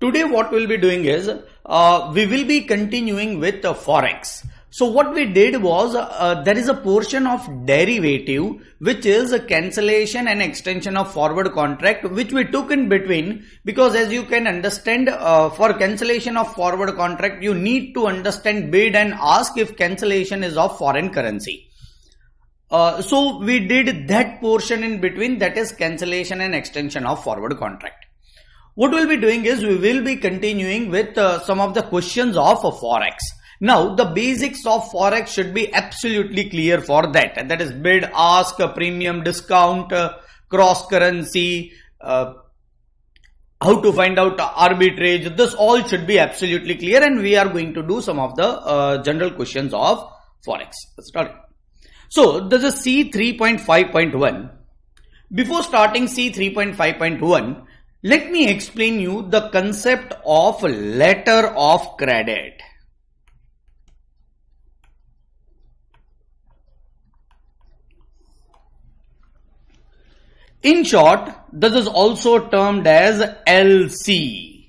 Today what we'll be doing is uh, we will be continuing with uh, Forex. So what we did was uh, there is a portion of derivative which is a cancellation and extension of forward contract which we took in between because as you can understand uh, for cancellation of forward contract you need to understand bid and ask if cancellation is of foreign currency. Uh, so we did that portion in between that is cancellation and extension of forward contract. What we'll be doing is we will be continuing with uh, some of the questions of uh, Forex. Now the basics of Forex should be absolutely clear for that. And that is bid, ask, uh, premium, discount, uh, cross currency, uh, how to find out uh, arbitrage. This all should be absolutely clear and we are going to do some of the general questions of Forex. Let's start. So this is C3.5.1. Before starting C3.5.1, let me explain you the concept of letter of credit. In short, this is also termed as LC,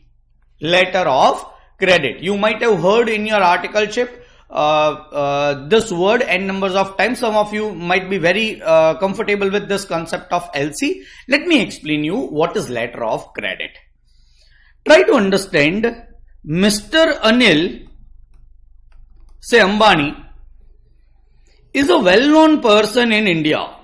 letter of credit. You might have heard in your articleship uh, uh, this word n numbers of times. Some of you might be very uh, comfortable with this concept of LC. Let me explain you what is letter of credit. Try to understand Mr. Anil, say Ambani, is a well-known person in India.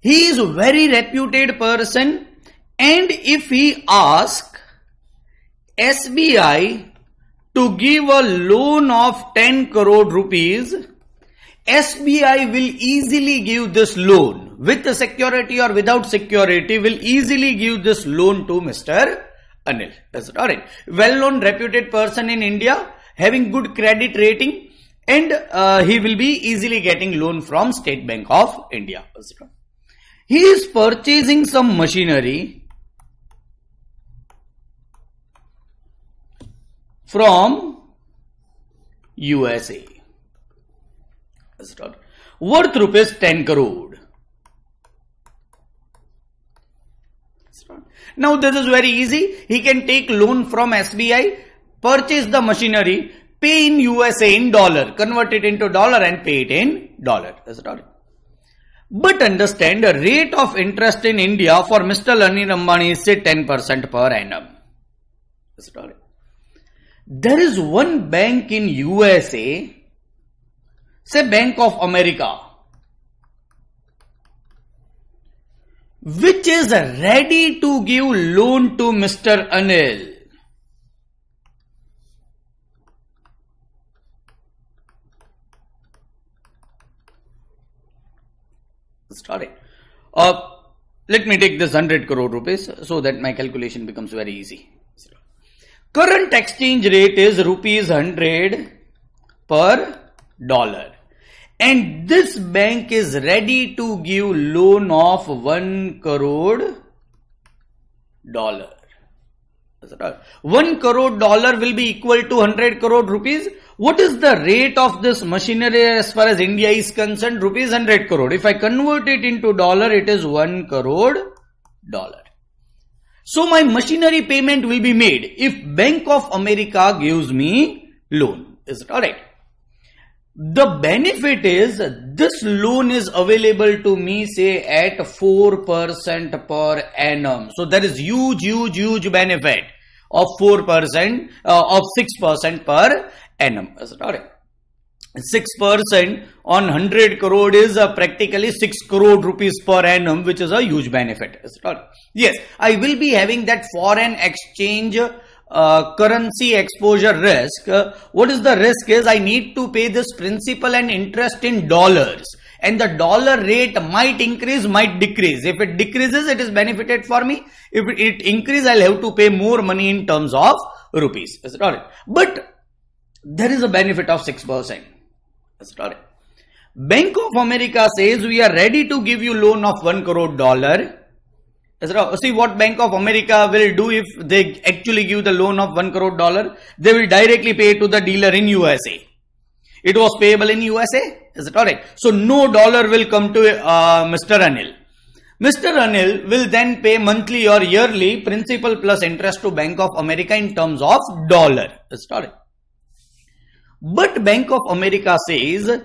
He is a very reputed person and if he asks SBI to give a loan of 10 crore rupees, SBI will easily give this loan with security or without security will easily give this loan to Mr. Anil. That's it. All right. Well known reputed person in India having good credit rating and uh, he will be easily getting loan from State Bank of India. He is purchasing some machinery from USA. Worth rupees 10 crore. Now this is very easy. He can take loan from SBI, purchase the machinery, pay in USA in dollar, convert it into dollar and pay it in dollar. That's it. But understand the rate of interest in India for Mr. Lani Rambani is say 10% per annum. That's it. There is one bank in USA, say Bank of America, which is ready to give loan to Mr. Anil. Sorry, Uh, let me take this 100 crore rupees so that my calculation becomes very easy current exchange rate is rupees 100 per dollar and this bank is ready to give loan of 1 crore dollar 1 crore dollar will be equal to 100 crore rupees what is the rate of this machinery as far as india is concerned rupees 100 crore if i convert it into dollar it is 1 crore dollar so my machinery payment will be made if Bank of America gives me loan. Is it alright? The benefit is this loan is available to me say at 4% per annum. So there is huge, huge, huge benefit of 4% uh, of 6% per annum. Is it alright? 6% on 100 crore is uh, practically 6 crore rupees per annum, which is a huge benefit. Yes, I will be having that foreign exchange uh, currency exposure risk. Uh, what is the risk is I need to pay this principal and interest in dollars and the dollar rate might increase, might decrease. If it decreases, it is benefited for me. If it increases, I'll have to pay more money in terms of rupees. But there is a benefit of 6%. Sorry. Bank of America says we are ready to give you loan of 1 crore dollar. See what Bank of America will do if they actually give the loan of 1 crore dollar. They will directly pay to the dealer in USA. It was payable in USA. Is it alright? So no dollar will come to uh, Mr. Anil. Mr. Anil will then pay monthly or yearly principal plus interest to Bank of America in terms of dollar. Is it alright? But Bank of America says,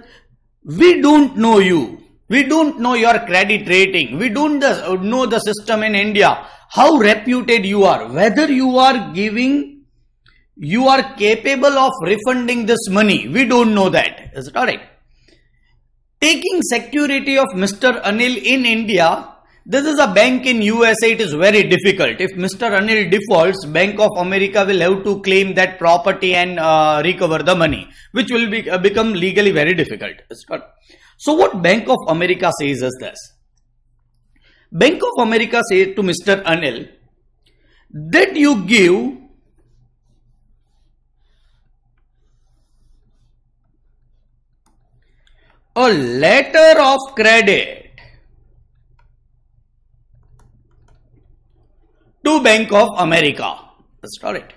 we don't know you. We don't know your credit rating. We don't know the system in India. How reputed you are. Whether you are giving, you are capable of refunding this money. We don't know that. Is it alright? Taking security of Mr. Anil in India this is a bank in USA. It is very difficult. If Mr. Anil defaults, Bank of America will have to claim that property and uh, recover the money, which will be, uh, become legally very difficult. So what Bank of America says is this. Bank of America says to Mr. Anil that you give a letter of credit to Bank of America. That's all right.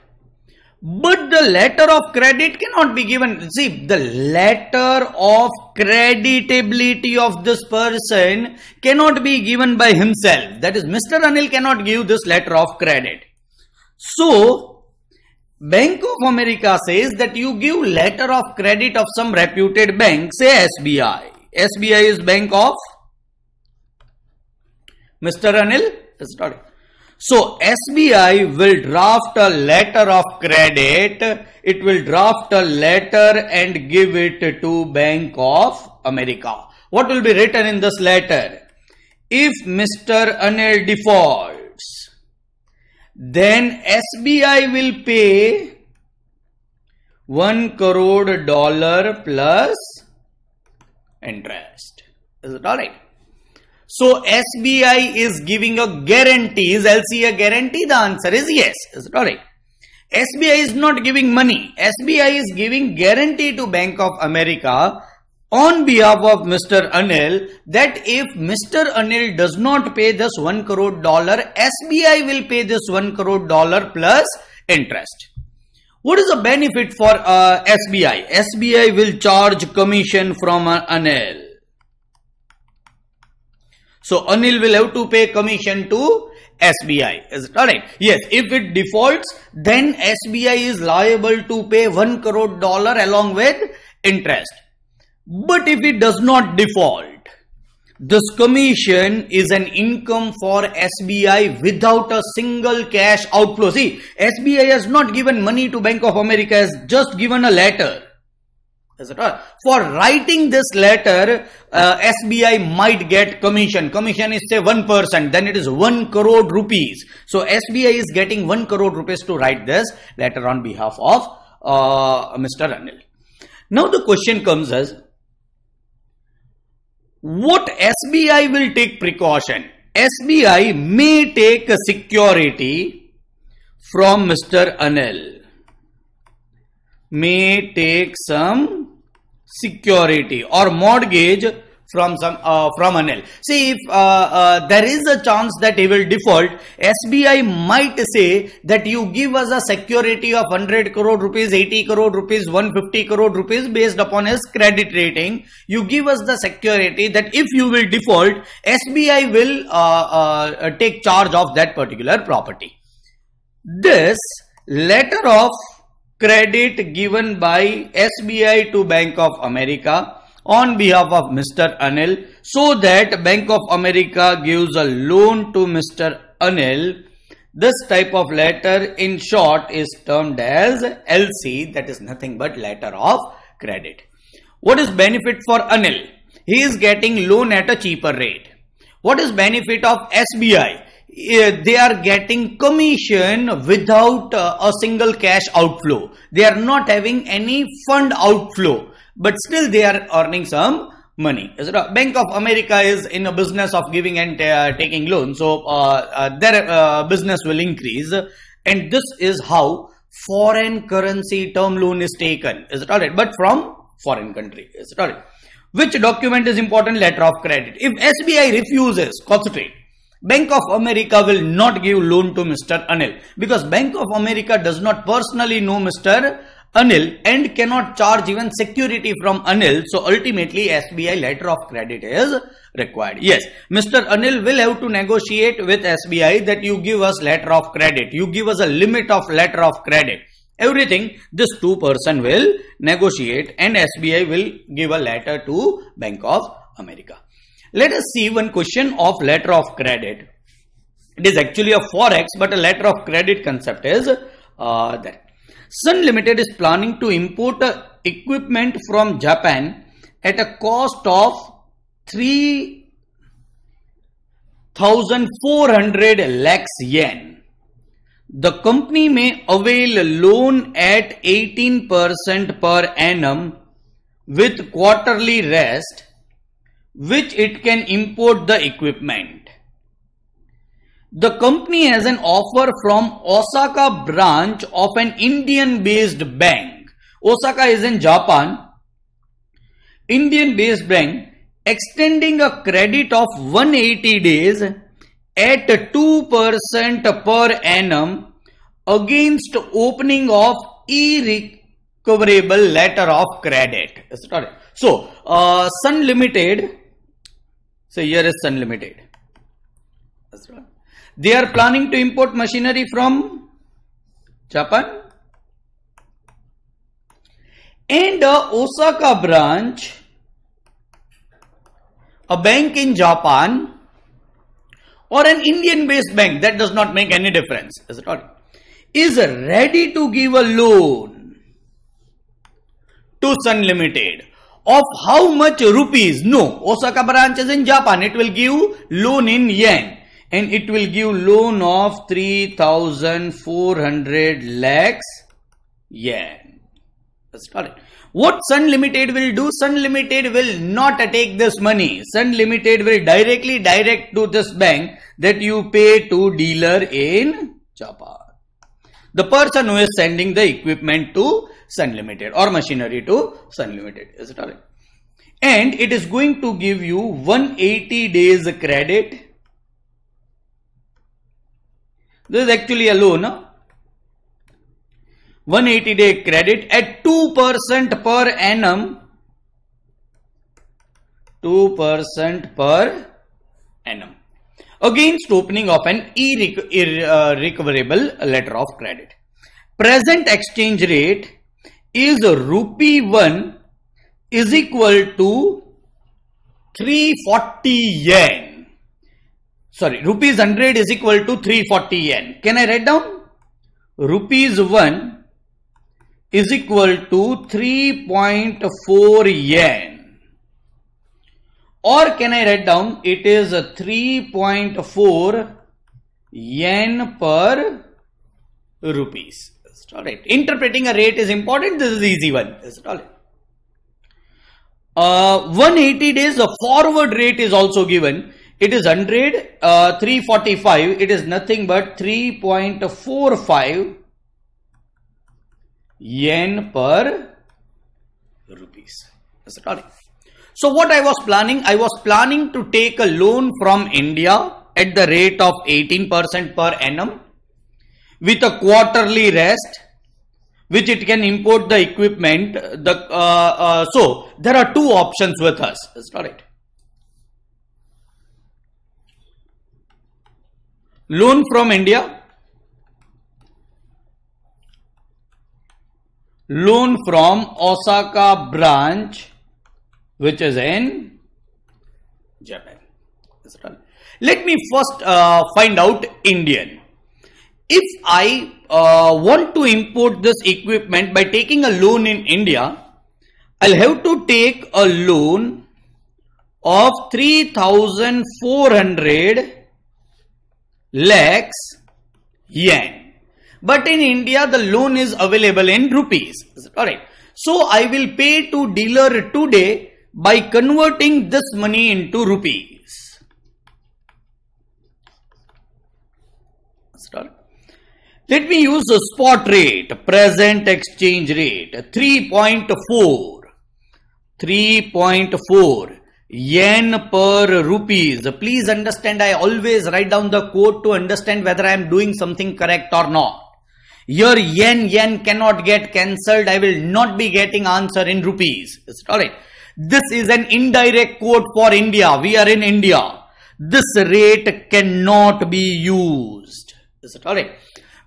But the letter of credit cannot be given. See, the letter of creditability of this person cannot be given by himself. That is, Mr. Anil cannot give this letter of credit. So, Bank of America says that you give letter of credit of some reputed bank, say SBI. SBI is Bank of Mr. Anil. That's not it. So SBI will draft a letter of credit. It will draft a letter and give it to Bank of America. What will be written in this letter? If Mr. Anil defaults, then SBI will pay 1 crore dollar plus interest. Is it alright? So SBI is giving a guarantee. Is LC a guarantee? The answer is yes. Is it alright? SBI is not giving money. SBI is giving guarantee to Bank of America on behalf of Mr. Anil that if Mr. Anil does not pay this 1 crore dollar, SBI will pay this 1 crore dollar plus interest. What is the benefit for uh, SBI? SBI will charge commission from uh, Anil. So Anil will have to pay commission to SBI. Is it alright? Yes, if it defaults, then SBI is liable to pay 1 crore dollar along with interest. But if it does not default, this commission is an income for SBI without a single cash outflow. See, SBI has not given money to Bank of America, has just given a letter. For writing this letter, uh, SBI might get commission. Commission is say 1%, then it is 1 crore rupees. So SBI is getting 1 crore rupees to write this letter on behalf of uh, Mr. Anil. Now the question comes as, what SBI will take precaution? SBI may take a security from Mr. Anil may take some security or mortgage from some uh, from Anil. See, if uh, uh, there is a chance that he will default, SBI might say that you give us a security of 100 crore rupees, 80 crore rupees, 150 crore rupees based upon his credit rating. You give us the security that if you will default, SBI will uh, uh, take charge of that particular property. This letter of credit given by SBI to Bank of America on behalf of Mr. Anil so that Bank of America gives a loan to Mr. Anil. This type of letter in short is termed as LC that is nothing but letter of credit. What is benefit for Anil? He is getting loan at a cheaper rate. What is benefit of SBI? Eh, they are getting commission without uh, a single cash outflow. They are not having any fund outflow, but still they are earning some money. Bank of America is in a business of giving and uh, taking loans, so uh, their business will increase, and this is how foreign currency term loan is taken. Is it alright? But from foreign country. Is it alright? Which document is important? Letter of credit. If SBI refuses, concentrate. Bank of America will not give loan to Mr. Anil because Bank of America does not personally know Mr. Anil and cannot charge even security from Anil. So ultimately SBI letter of credit is required. Yes, Mr. Anil will have to negotiate with SBI that you give us letter of credit. You give us a limit of letter of credit. Everything this two person will negotiate and SBI will give a letter to Bank of America. Let us see one question of letter of credit. It is actually a forex, but a letter of credit concept is uh, that. Sun Limited is planning to import uh, equipment from Japan at a cost of 3,400 lakhs yen. The company may avail loan at 18% per annum with quarterly rest which it can import the equipment. The company has an offer from Osaka branch of an Indian based bank. Osaka is in Japan. Indian based bank extending a credit of 180 days at 2% per annum against opening of irrecoverable letter of credit. So, uh, Sun Limited so here is unlimited. That's right. They are planning to import machinery from Japan and a uh, Osaka branch, a bank in Japan or an Indian based bank that does not make any difference. Is it not? Is ready to give a loan to Sun Limited of how much rupees? No. Osaka branch is in Japan. It will give loan in yen and it will give loan of 3400 lakhs yen. That's it. What Sun Limited will do? Sun Limited will not take this money. Sun Limited will directly direct to this bank that you pay to dealer in Japan. The person who is sending the equipment to Sun Limited or machinery to Sun Limited. Is it alright? And it is going to give you 180 days credit. This is actually a loan. 180 day credit at 2% per annum 2% per annum against opening of an irrecoverable uh, letter of credit. Present exchange rate is rupee 1 is equal to 340 yen. Sorry, rupees 100 is equal to 340 yen. Can I write down? Rupees 1 is equal to 3.4 yen. Or can I write down it is 3.4 yen per rupees all right. Interpreting a rate is important. This is easy one. all right. Uh, 180 days, the forward rate is also given. It is 100, uh, 345. It is nothing but 3.45 yen per rupees. all right. So what I was planning, I was planning to take a loan from India at the rate of 18% per annum with a quarterly rest which it can import the equipment the uh, uh, so there are two options with us Is not it loan from india loan from osaka branch which is in japan let me first uh, find out indian if I uh, want to import this equipment by taking a loan in India, I'll have to take a loan of 3400 lakhs yen. But in India, the loan is available in rupees. Alright. So I will pay to dealer today by converting this money into rupee. Let me use the spot rate, present exchange rate, 3.4. 3.4 yen per rupees. Please understand, I always write down the quote to understand whether I am doing something correct or not. Your yen yen cannot get cancelled. I will not be getting answer in rupees. Is it alright? This is an indirect quote for India. We are in India. This rate cannot be used. Is it alright?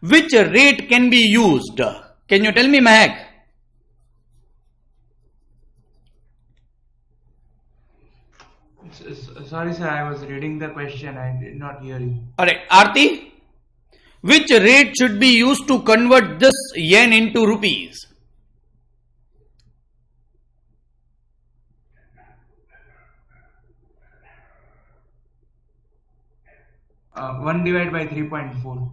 which rate can be used? Can you tell me, Mahak? Sorry, sir, I was reading the question. I did not hear you. All right, Arti, which rate should be used to convert this yen into rupees? Uh, 1 divided by 3.4.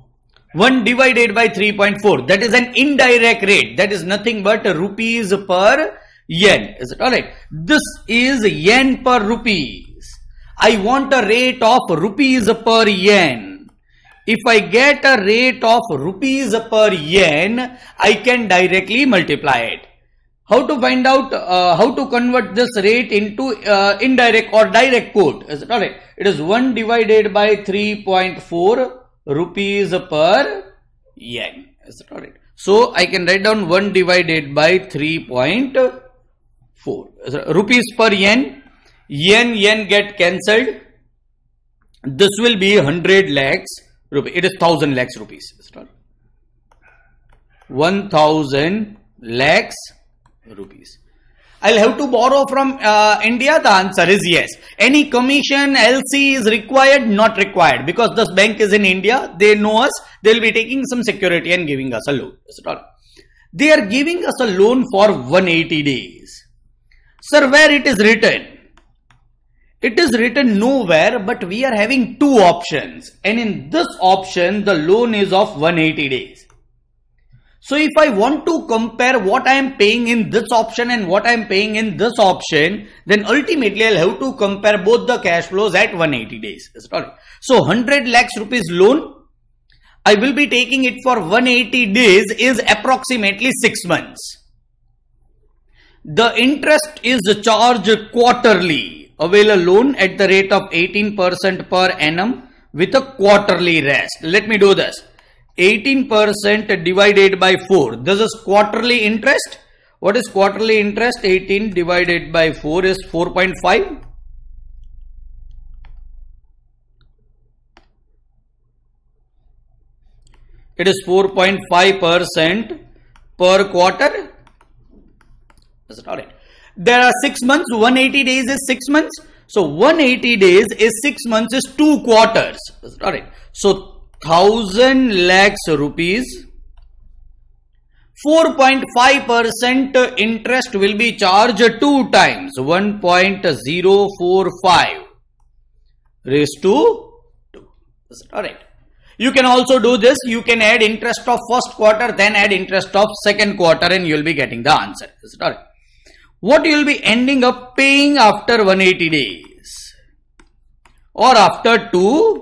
1 divided by 3.4. That is an indirect rate. That is nothing but rupees per yen. Is it alright? This is yen per rupees. I want a rate of rupees per yen. If I get a rate of rupees per yen, I can directly multiply it. How to find out uh, how to convert this rate into uh, indirect or direct quote? Is it alright? It is 1 divided by 3.4 rupees per yen. Is that alright? So I can write down 1 divided by 3.4 rupees per yen. Yen yen get cancelled. This will be 100 lakhs rupees. It is 1000 lakhs rupees. Is that all? 1000 lakhs rupees. I'll have to borrow from uh, India? The answer is yes. Any commission, LC is required? Not required because this bank is in India. They know us. They'll be taking some security and giving us a loan. They are giving us a loan for 180 days. Sir, where it is written? It is written nowhere, but we are having two options. And in this option, the loan is of 180 days. So if I want to compare what I am paying in this option and what I am paying in this option, then ultimately I'll have to compare both the cash flows at 180 days. Sorry. So 100 lakhs rupees loan, I will be taking it for 180 days is approximately 6 months. The interest is charged quarterly. Avail a loan at the rate of 18% per annum with a quarterly rest. Let me do this. 18% divided by 4. This is quarterly interest. What is quarterly interest? 18 divided by 4 is 4.5. It is 4.5% per quarter. Is it alright? There are 6 months. 180 days is 6 months. So 180 days is 6 months is 2 quarters. Is it alright? So thousand lakhs rupees 4.5% interest will be charged two times 1.045 raised to 2 alright you can also do this you can add interest of first quarter then add interest of second quarter and you will be getting the answer is it alright what you will be ending up paying after 180 days or after 2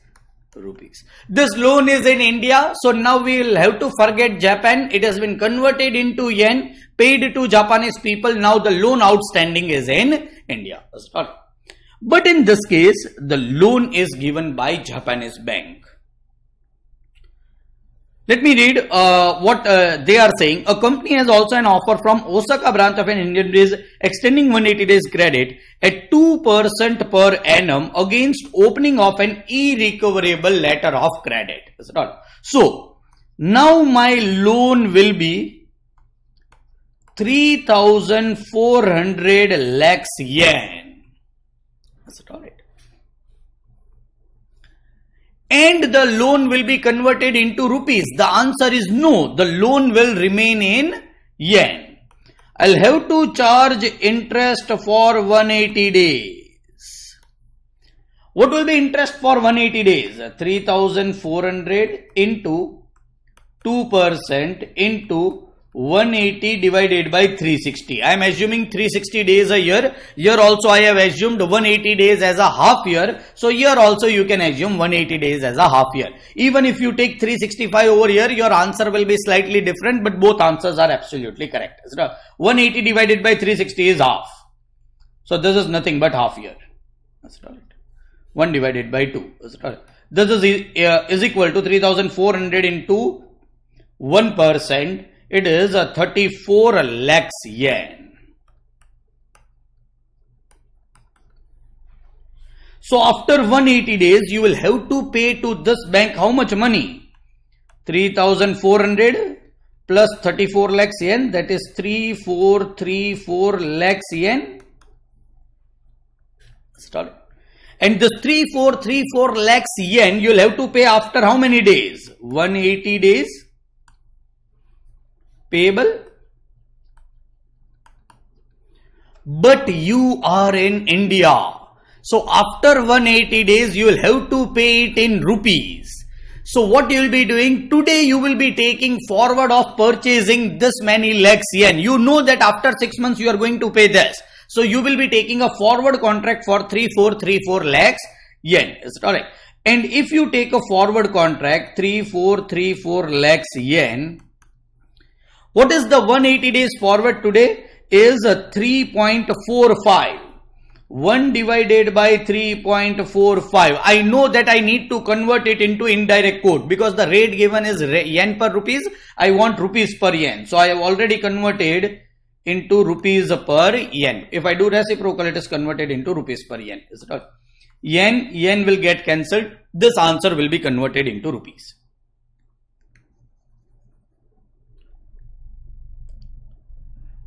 rupees. This loan is in India. So now we will have to forget Japan. It has been converted into yen, paid to Japanese people. Now the loan outstanding is in India. But in this case, the loan is given by Japanese bank. Let me read uh, what uh, they are saying. A company has also an offer from Osaka branch of an Indian Railways extending 180 days credit at 2% per annum against opening of an e-recoverable letter of credit. So, now my loan will be 3400 lakhs yen. all right and the loan will be converted into rupees? The answer is no. The loan will remain in yen. I'll have to charge interest for 180 days. What will be interest for 180 days? 3400 into 2% into 180 divided by 360. I am assuming 360 days a year. Here also I have assumed 180 days as a half year. So here also you can assume 180 days as a half year. Even if you take 365 over here, your answer will be slightly different, but both answers are absolutely correct. 180 divided by 360 is half. So this is nothing but half year. That's right. 1 divided by 2. That's right. This is, uh, is equal to 3400 into 1 percent it is a 34 lakhs yen. So after 180 days, you will have to pay to this bank how much money? 3400 plus 34 lakhs yen that is 3434 lakhs yen. Start. And this 3434 lakhs yen you will have to pay after how many days? 180 days payable but you are in India so after 180 days you will have to pay it in rupees so what you will be doing today you will be taking forward of purchasing this many lakhs yen you know that after 6 months you are going to pay this so you will be taking a forward contract for 3434 lakhs yen is it alright and if you take a forward contract 3434 lakhs yen what is the 180 days forward today? Is 3.45. 1 divided by 3.45. I know that I need to convert it into indirect code because the rate given is yen per rupees. I want rupees per yen. So I have already converted into rupees per yen. If I do reciprocal, it is converted into rupees per yen. Is it all? Yen, yen will get cancelled. This answer will be converted into rupees.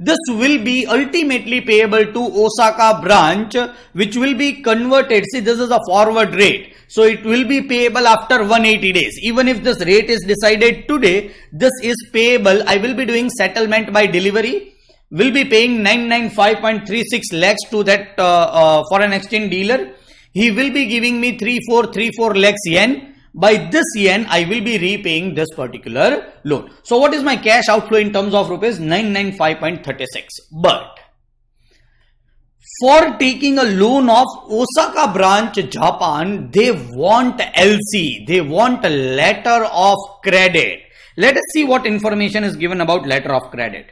This will be ultimately payable to Osaka branch, which will be converted. See, this is a forward rate. So it will be payable after 180 days. Even if this rate is decided today, this is payable. I will be doing settlement by delivery. Will be paying 995.36 lakhs to that uh, uh, foreign exchange dealer. He will be giving me 3434 lakhs yen by this yen I will be repaying this particular loan. So what is my cash outflow in terms of rupees 995.36 but for taking a loan of Osaka branch Japan they want LC they want a letter of credit. Let us see what information is given about letter of credit.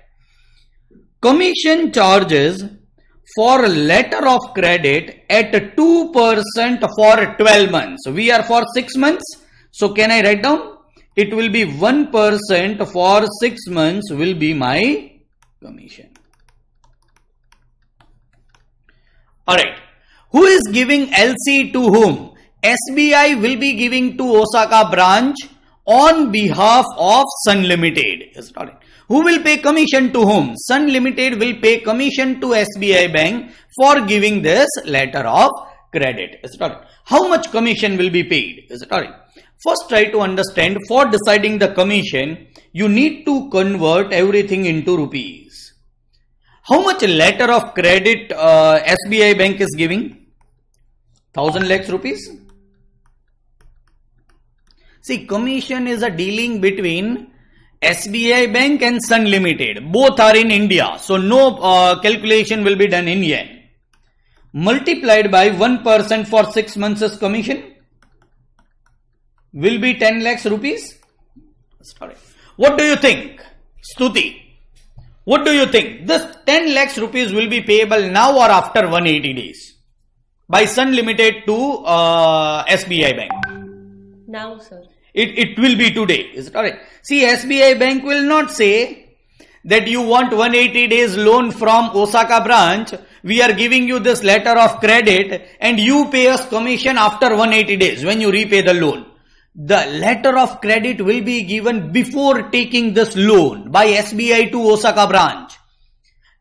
Commission charges for letter of credit at 2% for 12 months. We are for 6 months. So can I write down? It will be 1% for 6 months will be my commission. Alright. Who is giving LC to whom? SBI will be giving to Osaka branch on behalf of Sun Limited. Is it alright? Who will pay commission to whom? Sun Limited will pay commission to SBI Bank for giving this letter of credit. Is it How much commission will be paid? Is it all right? First try to understand for deciding the commission, you need to convert everything into rupees. How much letter of credit uh, SBI Bank is giving? 1000 lakhs rupees. See, commission is a dealing between SBI Bank and Sun Limited. Both are in India. So no uh, calculation will be done in yen. Multiplied by 1% for 6 months commission will be 10 lakhs rupees. Sorry. What do you think? Stuti. What do you think? This 10 lakhs rupees will be payable now or after 180 days by Sun Limited to uh, SBI Bank. Now, sir. It, it will be today. Is it alright? See, SBI Bank will not say that you want 180 days loan from Osaka branch. We are giving you this letter of credit and you pay us commission after 180 days when you repay the loan. The letter of credit will be given before taking this loan by SBI to Osaka branch.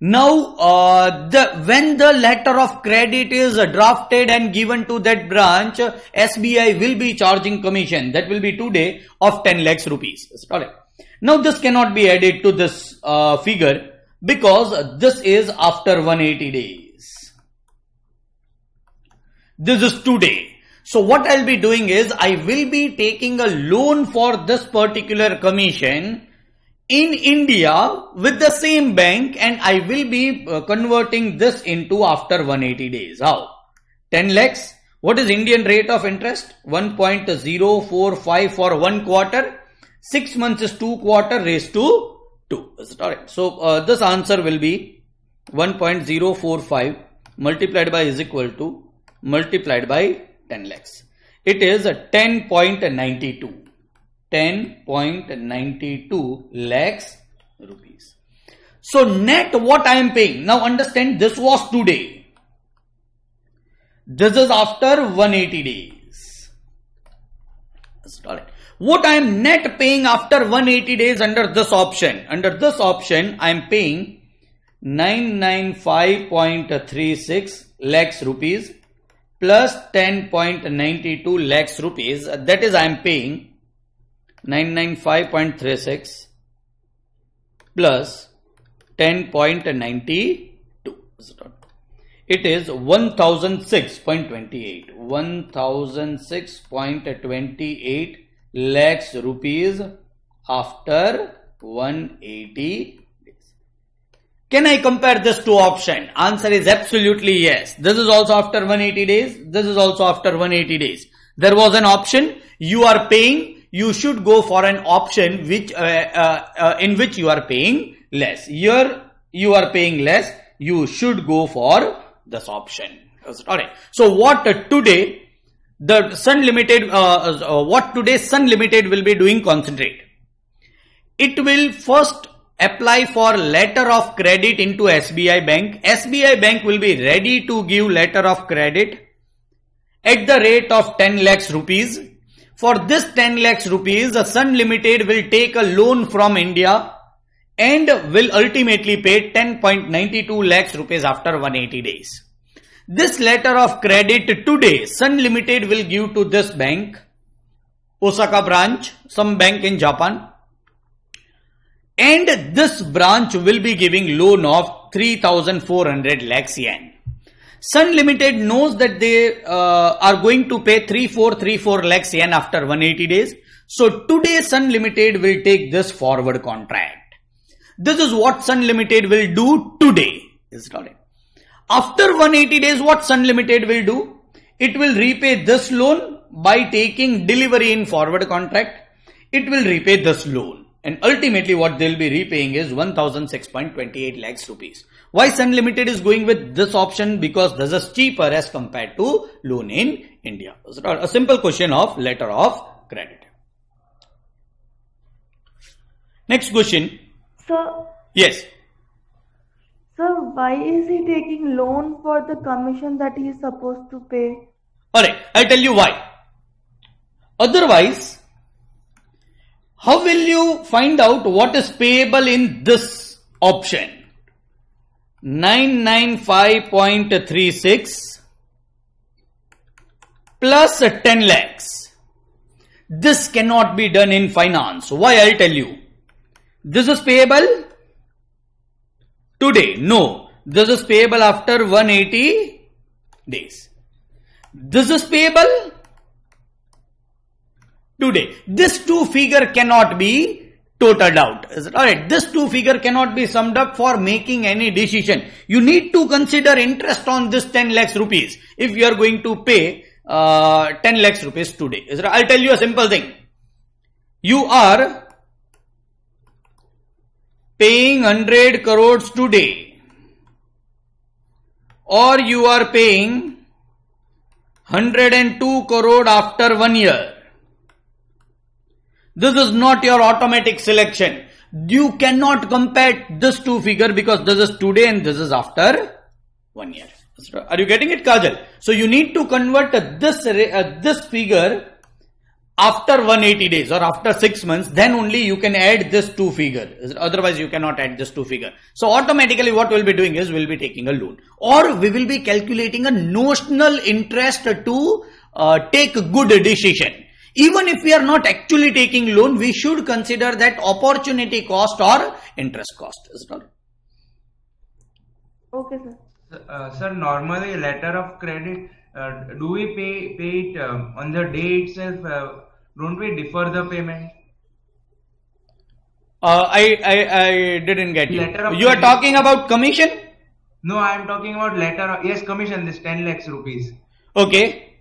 Now, uh, the, when the letter of credit is drafted and given to that branch, SBI will be charging commission. That will be today of 10 lakhs rupees. Correct. Now, this cannot be added to this uh, figure because this is after 180 days. This is today. So what I'll be doing is I will be taking a loan for this particular commission in India with the same bank and I will be uh, converting this into after 180 days. How? 10 lakhs. What is Indian rate of interest? 1.045 for one quarter. Six months is two quarter raised to two. Is it alright? So uh, this answer will be 1.045 multiplied by is equal to multiplied by 10 lakhs. It is 10.92. 10.92 lakhs rupees. So net what I am paying. Now understand this was today. This is after 180 days. Sorry. What I am net paying after 180 days under this option. Under this option I am paying 995.36 lakhs rupees plus 10.92 lakhs rupees. That is I am paying 995.36 plus 10.92. It is 1006.28. 1006.28 lakhs rupees after 180 days. can I compare this two option? Answer is absolutely yes. This is also after 180 days. This is also after 180 days. There was an option. You are paying you should go for an option which uh, uh, uh, in which you are paying less. Here you are paying less. You should go for this option. All right. So what today the Sun Limited uh, uh, what today Sun Limited will be doing? Concentrate. It will first apply for letter of credit into SBI Bank. SBI Bank will be ready to give letter of credit at the rate of 10 lakhs rupees for this 10 lakhs rupees, the Sun Limited will take a loan from India and will ultimately pay 10.92 lakhs rupees after 180 days. This letter of credit today, Sun Limited will give to this bank, Osaka branch, some bank in Japan. And this branch will be giving loan of 3400 lakhs yen. Sun Limited knows that they uh, are going to pay 3434 lakhs yen after 180 days. So today Sun Limited will take this forward contract. This is what Sun Limited will do today. Is it After 180 days, what Sun Limited will do? It will repay this loan by taking delivery in forward contract. It will repay this loan. And ultimately what they'll be repaying is 1006.28 lakhs rupees. Why Sun Limited is going with this option? Because this is cheaper as compared to loan in India. So a simple question of letter of credit. Next question. Sir. Yes. Sir, why is he taking loan for the commission that he is supposed to pay? Alright, I'll tell you why. Otherwise, how will you find out what is payable in this option? 995.36 plus 10 lakhs. This cannot be done in finance. Why I'll tell you. This is payable today. No. This is payable after 180 days. This is payable today. This two figure cannot be Total out. Alright, this two figure cannot be summed up for making any decision. You need to consider interest on this 10 lakhs rupees if you are going to pay uh, 10 lakhs rupees today. I'll tell you a simple thing. You are paying 100 crores today or you are paying 102 crore after one year this is not your automatic selection. You cannot compare this two figure because this is today and this is after one year. Are you getting it, Kajal? So you need to convert this uh, this figure after 180 days or after 6 months then only you can add this two figure otherwise you cannot add this two figure so automatically what we'll be doing is we'll be taking a loan or we will be calculating a notional interest to uh, take a good decision even if we are not actually taking loan, we should consider that opportunity cost or interest cost. Is not. Okay, sir. Uh, sir, normally letter of credit, uh, do we pay pay it uh, on the day itself? Uh, don't we defer the payment? Uh, I, I I didn't get you. Letter of you credit. are talking about commission? No, I am talking about letter. Of, yes, commission. This ten lakhs rupees. Okay.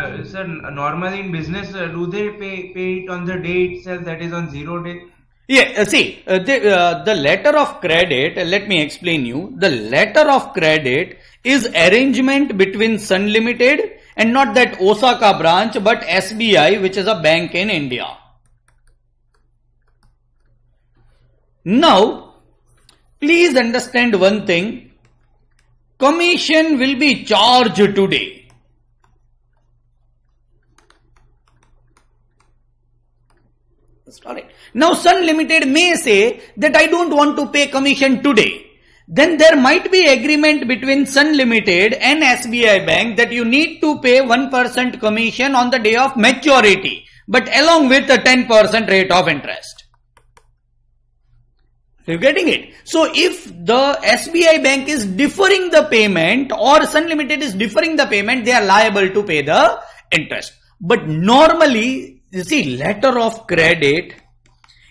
Uh, sir, normally in business, uh, do they pay, pay it on the day itself? That is on zero day. Yeah, uh, see, uh, the, uh, the letter of credit, uh, let me explain you. The letter of credit is arrangement between Sun Limited and not that Osaka branch, but SBI, which is a bank in India. Now, please understand one thing. Commission will be charged today. all right. Now Sun Limited may say that I don't want to pay commission today. Then there might be agreement between Sun Limited and SBI Bank that you need to pay 1% commission on the day of maturity, but along with a 10% rate of interest. You getting it? So if the SBI bank is deferring the payment or Sun Limited is deferring the payment, they are liable to pay the interest. But normally you see letter of credit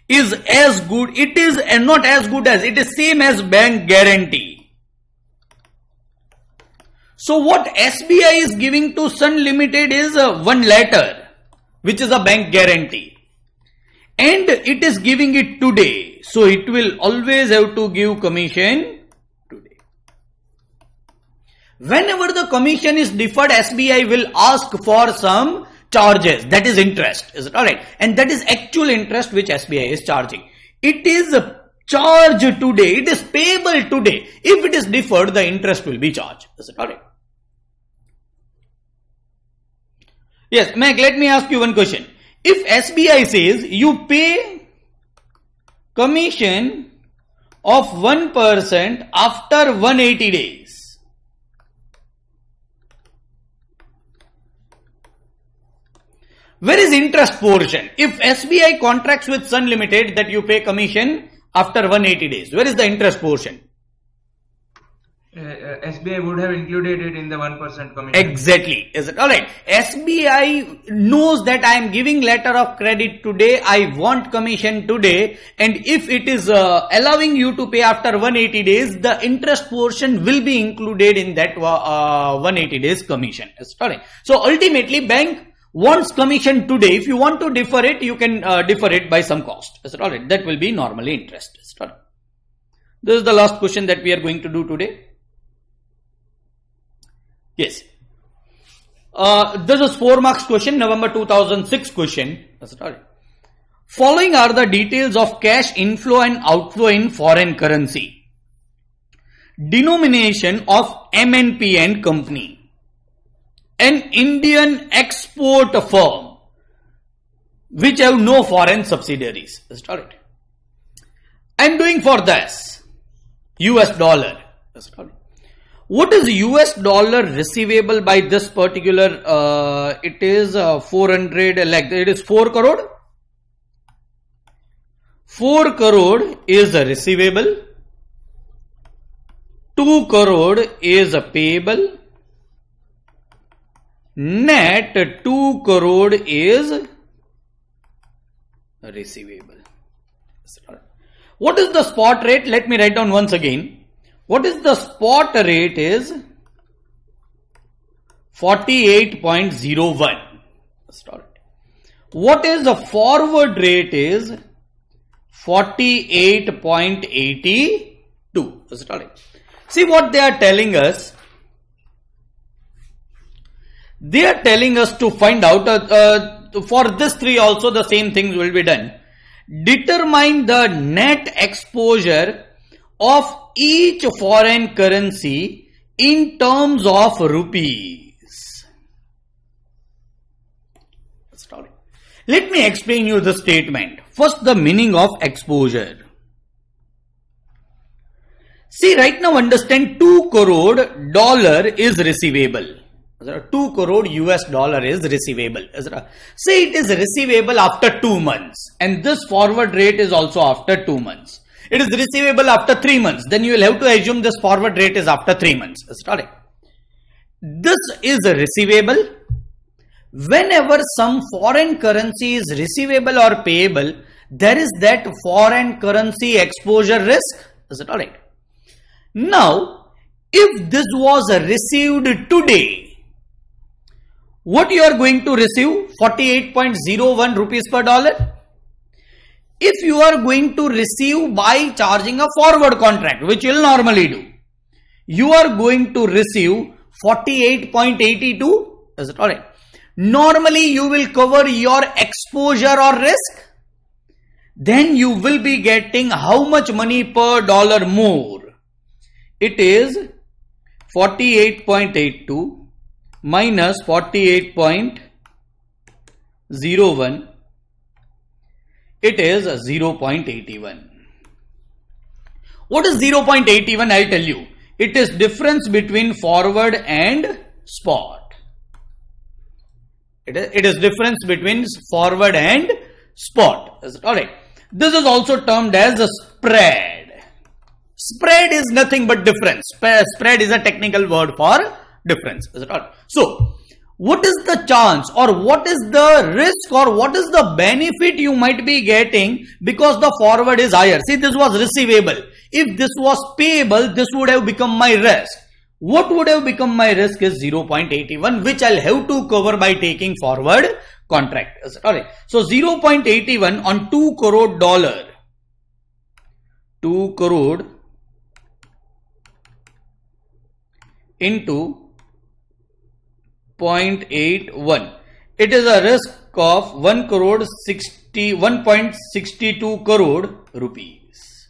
is as good it is and not as good as it is same as bank guarantee so what SBI is giving to Sun Limited is uh, one letter which is a bank guarantee and it is giving it today so it will always have to give commission today whenever the commission is deferred SBI will ask for some charges. That is interest. Is it alright? And that is actual interest which SBI is charging. It is charged today. It is payable today. If it is deferred, the interest will be charged. Is it alright? Yes, Mac, let me ask you one question. If SBI says you pay commission of 1% after 180 days, Where is interest portion? If SBI contracts with Sun Limited that you pay commission after 180 days, where is the interest portion? Uh, uh, SBI would have included it in the 1% commission. Exactly. Is it alright? SBI knows that I am giving letter of credit today. I want commission today. And if it is uh, allowing you to pay after 180 days, the interest portion will be included in that uh, uh, 180 days commission. Is it alright? So ultimately bank once commissioned today, if you want to defer it, you can uh, defer it by some cost. Is it all right? That will be normally interest. Is it all right? This is the last question that we are going to do today. Yes. Uh, this is 4 marks question, November 2006 question. Is all right? Following are the details of cash inflow and outflow in foreign currency. Denomination of MNP and company an Indian export firm which have no foreign subsidiaries. Start it. I'm doing for this US dollar. Start it. What is US dollar receivable by this particular? Uh, it is uh, 400 like it is 4 crore. 4 crore is a receivable. 2 crore is a payable net 2 crore is receivable. What is the spot rate? Let me write down once again. What is the spot rate is 48.01. Start. What is the forward rate is 48.82. Start. See what they are telling us they are telling us to find out, uh, uh, for this three also the same things will be done. Determine the net exposure of each foreign currency in terms of rupees. Sorry. Let me explain you the statement. First, the meaning of exposure. See, right now understand 2 crore dollar is receivable. 2 crore US dollar is receivable. Say it is receivable after 2 months and this forward rate is also after 2 months. It is receivable after 3 months. Then you will have to assume this forward rate is after 3 months. This is receivable. Whenever some foreign currency is receivable or payable, there is that foreign currency exposure risk. Is it alright? Now, if this was received today, what you are going to receive 48.01 rupees per dollar if you are going to receive by charging a forward contract which you will normally do you are going to receive 48.82 is it all right normally you will cover your exposure or risk then you will be getting how much money per dollar more it is 48.82 minus 48.01 it is 0.81 what is 0.81 i'll tell you it is difference between forward and spot it is, it is difference between forward and spot all right this is also termed as a spread spread is nothing but difference spread is a technical word for difference is it not so what is the chance or what is the risk or what is the benefit you might be getting because the forward is higher see this was receivable if this was payable this would have become my risk what would have become my risk is 0.81 which I'll have to cover by taking forward contract alright so 0.81 on 2 crore dollar 2 crore into 0.81. It is a risk of 1 crore sixty one point sixty two crore rupees.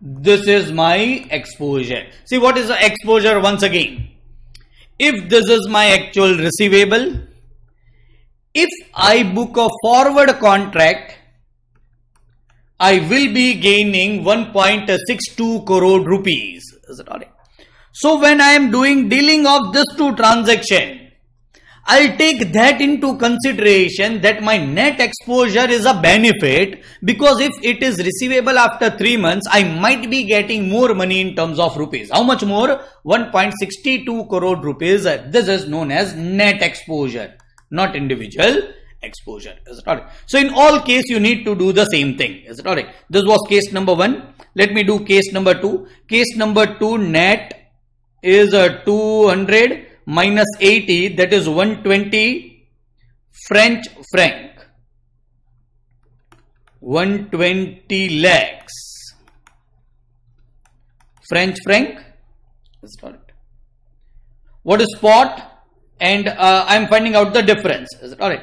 This is my exposure. See what is the exposure once again. If this is my actual receivable, if I book a forward contract, I will be gaining 1.62 crore rupees. Is it all right? So when I am doing dealing of this two transaction, I'll take that into consideration that my net exposure is a benefit because if it is receivable after 3 months, I might be getting more money in terms of rupees. How much more? 1.62 crore rupees. This is known as net exposure, not individual exposure is it all right so in all case you need to do the same thing is it all right this was case number one let me do case number two case number two net is a 200 minus 80 that is 120 french franc 120 lakhs french franc is it all right what is spot and uh, i'm finding out the difference is it all right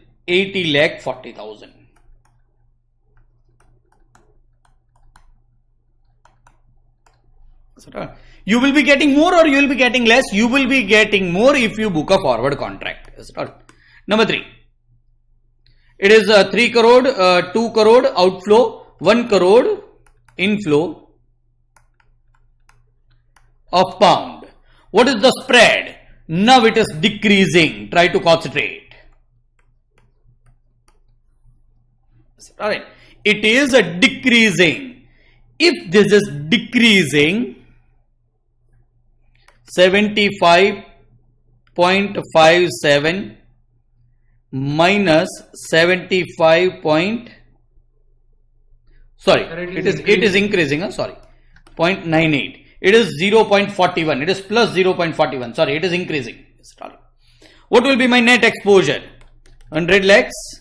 80 lakh 40,000. You will be getting more or you will be getting less. You will be getting more if you book a forward contract. Number three. It is uh, 3 crore, uh, 2 crore outflow, 1 crore inflow of pound. What is the spread? Now it is decreasing. Try to concentrate. all right it is a decreasing if this is decreasing 75.57 minus 75 point sorry it is it is increasing huh? sorry 0.98 it is 0.41 it is plus 0.41 sorry it is increasing what will be my net exposure 100 lakhs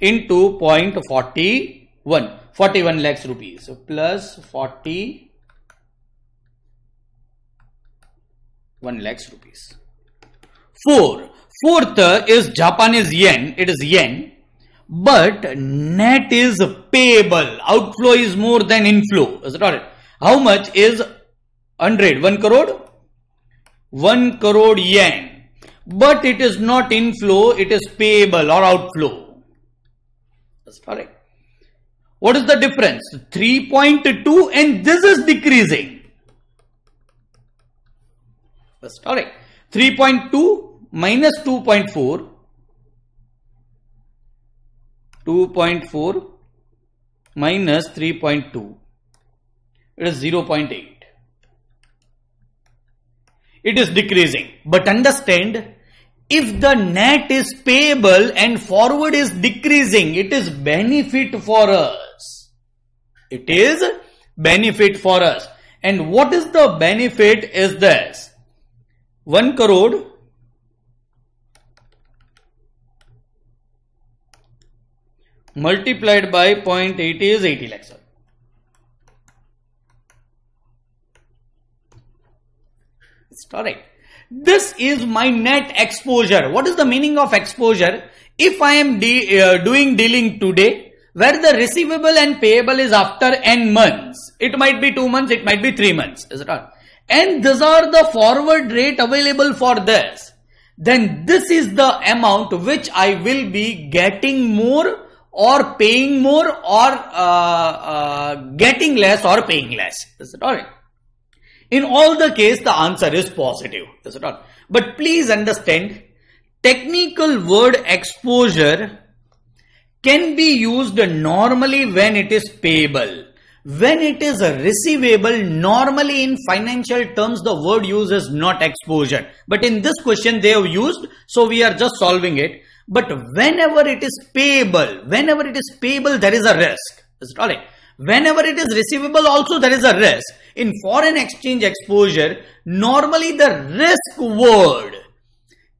into 0.41 41 lakhs rupees so plus 40 1 lakhs rupees 4 fourth is japanese yen it is yen but net is payable outflow is more than inflow is not it how much is 100 1 crore 1 crore yen but it is not inflow it is payable or outflow that's correct. What is the difference? 3.2 and this is decreasing. correct. 3.2 minus 2.4. 2.4 minus 3.2. It is 0.8. It is decreasing. But understand if the net is payable and forward is decreasing, it is benefit for us. It is benefit for us. And what is the benefit is this. 1 crore multiplied by 0.80 is 80 lakhs. It's alright. This is my net exposure. What is the meaning of exposure? If I am de uh, doing dealing today, where the receivable and payable is after n months, it might be two months, it might be three months, is it not? And these are the forward rate available for this. Then this is the amount which I will be getting more or paying more or uh, uh, getting less or paying less. Is it alright? In all the case, the answer is positive, is it not? But please understand, technical word exposure can be used normally when it is payable. When it is receivable, normally in financial terms, the word used is not exposure. But in this question, they have used, so we are just solving it. But whenever it is payable, whenever it is payable, there is a risk. Is it alright? Whenever it is receivable, also there is a risk in foreign exchange exposure, normally the risk word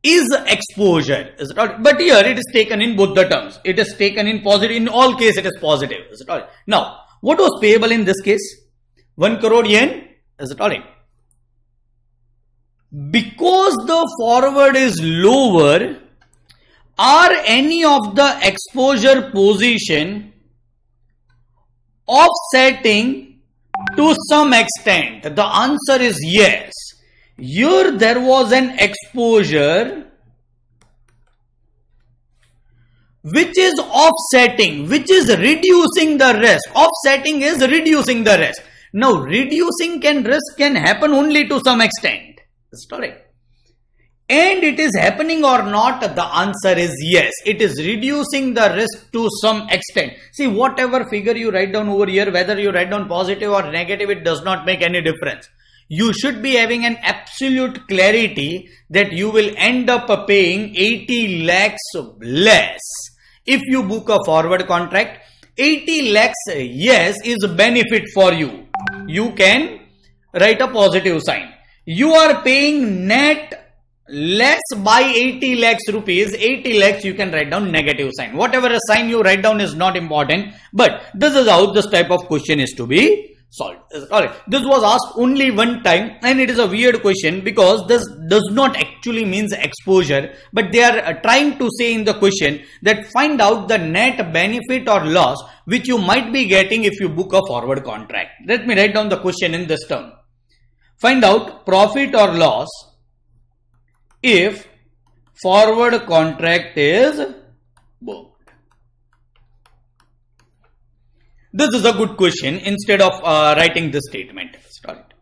is exposure. Is it all? But here it is taken in both the terms. It is taken in positive. In all case, it is positive. Is it all? Now, what was payable in this case? 1 crore yen. Is it all right? Because the forward is lower, are any of the exposure position offsetting to some extent, the answer is yes. Here there was an exposure which is offsetting, which is reducing the risk. Offsetting is reducing the risk. Now reducing can risk can happen only to some extent. That's and it is happening or not the answer is yes it is reducing the risk to some extent see whatever figure you write down over here whether you write down positive or negative it does not make any difference you should be having an absolute clarity that you will end up paying 80 lakhs less if you book a forward contract 80 lakhs yes is benefit for you you can write a positive sign you are paying net less by 80 lakhs rupees 80 lakhs you can write down negative sign whatever a sign you write down is not important but this is how this type of question is to be solved all right this was asked only one time and it is a weird question because this does not actually means exposure but they are uh, trying to say in the question that find out the net benefit or loss which you might be getting if you book a forward contract let me write down the question in this term find out profit or loss if forward contract is booked. This is a good question instead of uh, writing this statement. Start.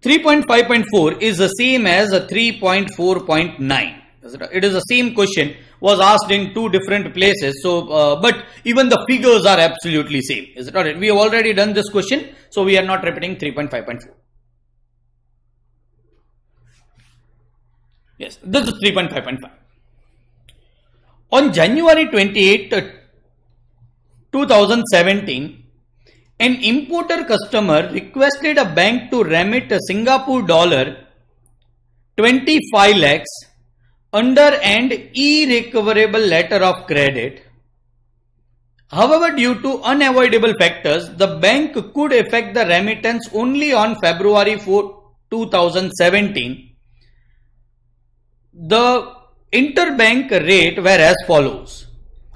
Three point five point four is the same as a three point four point nine. It is the same question was asked in two different places. So, uh, but even the figures are absolutely same. Is it alright? We have already done this question, so we are not repeating 3.5.4. Yes, this is 3.5.5. On January 28, 2017, an importer customer requested a bank to remit a Singapore dollar 25 lakhs under and irrecoverable letter of credit. However, due to unavoidable factors, the bank could affect the remittance only on February 4, 2017. The interbank rate were as follows.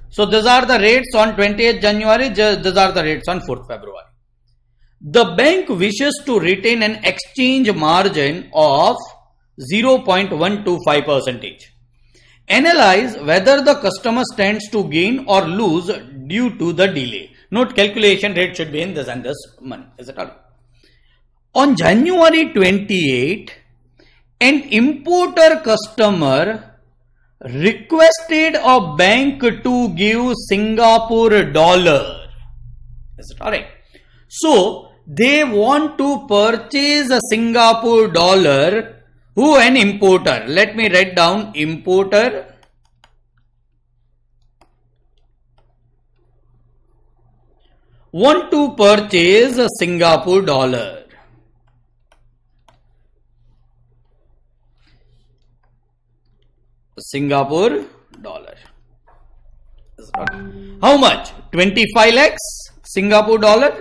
So these are the rates on 28th January, these are the rates on 4th February. The bank wishes to retain an exchange margin of 0.125 percentage. Analyze whether the customer stands to gain or lose due to the delay. Note calculation rate should be in this and this month. Is it all? On January 28, an importer customer requested a bank to give Singapore dollar. Is it alright? So, they want to purchase a Singapore dollar who an importer let me write down importer want to purchase a Singapore dollar Singapore dollar how much 25 lakhs Singapore dollar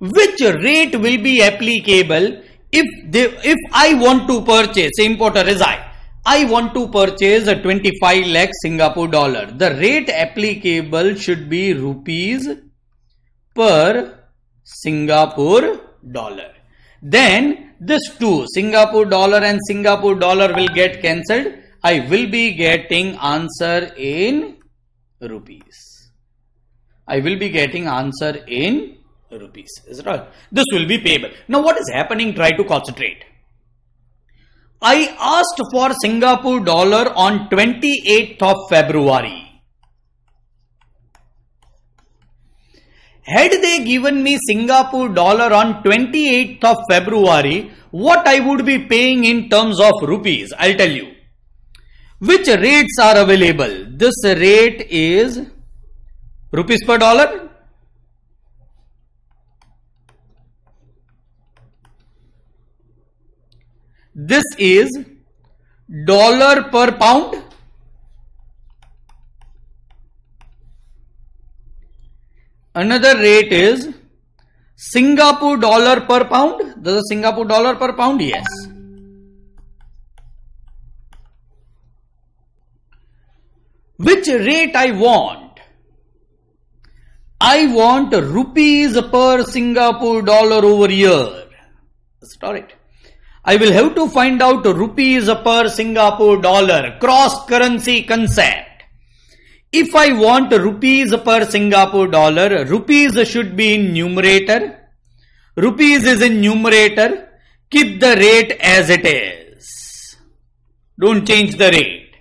which rate will be applicable if they, if I want to purchase, importer is I, I want to purchase a 25 lakh Singapore dollar. The rate applicable should be rupees per Singapore dollar. Then this two Singapore dollar and Singapore dollar will get cancelled. I will be getting answer in rupees. I will be getting answer in rupees is right this will be payable now what is happening try to concentrate i asked for singapore dollar on 28th of february had they given me singapore dollar on 28th of february what i would be paying in terms of rupees i'll tell you which rates are available this rate is rupees per dollar This is dollar per pound. Another rate is Singapore dollar per pound. Does is Singapore dollar per pound. Yes. Which rate I want? I want rupees per Singapore dollar over here. That's all right. I will have to find out rupees per Singapore dollar cross currency concept. If I want rupees per Singapore dollar, rupees should be in numerator. Rupees is in numerator. Keep the rate as it is. Don't change the rate.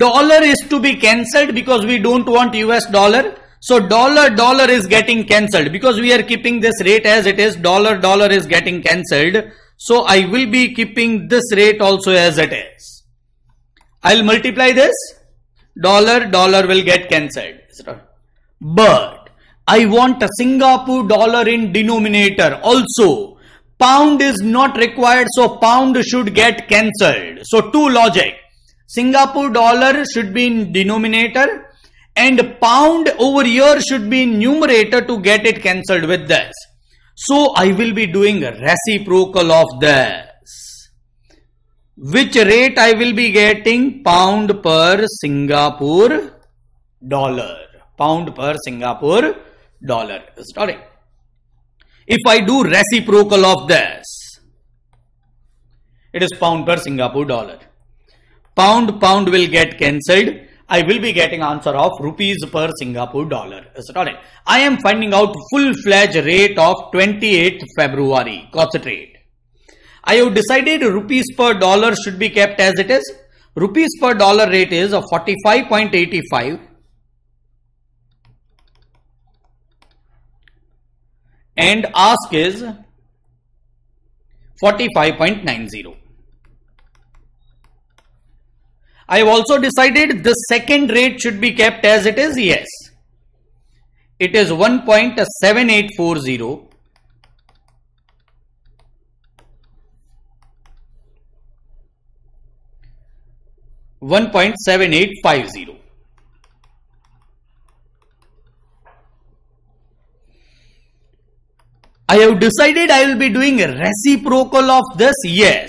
Dollar is to be cancelled because we don't want US dollar. So dollar dollar is getting cancelled because we are keeping this rate as it is. Dollar dollar is getting cancelled. So I will be keeping this rate also as it is. I'll multiply this dollar dollar will get cancelled. But I want a Singapore dollar in denominator also. Pound is not required so pound should get cancelled. So two logic. Singapore dollar should be in denominator and pound over here should be in numerator to get it cancelled with this. So I will be doing reciprocal of this. Which rate I will be getting? Pound per Singapore dollar. Pound per Singapore dollar. Sorry. If I do reciprocal of this, it is pound per Singapore dollar. Pound, pound will get cancelled. I will be getting answer of rupees per Singapore dollar. Is it alright? I am finding out full-fledged rate of 28th February. Concentrate. I have decided rupees per dollar should be kept as it is. Rupees per dollar rate is 45.85 and ask is 45.90. I have also decided the second rate should be kept as it is. Yes. It is 1.7840 1.7850. I have decided I will be doing a reciprocal of this. Yes.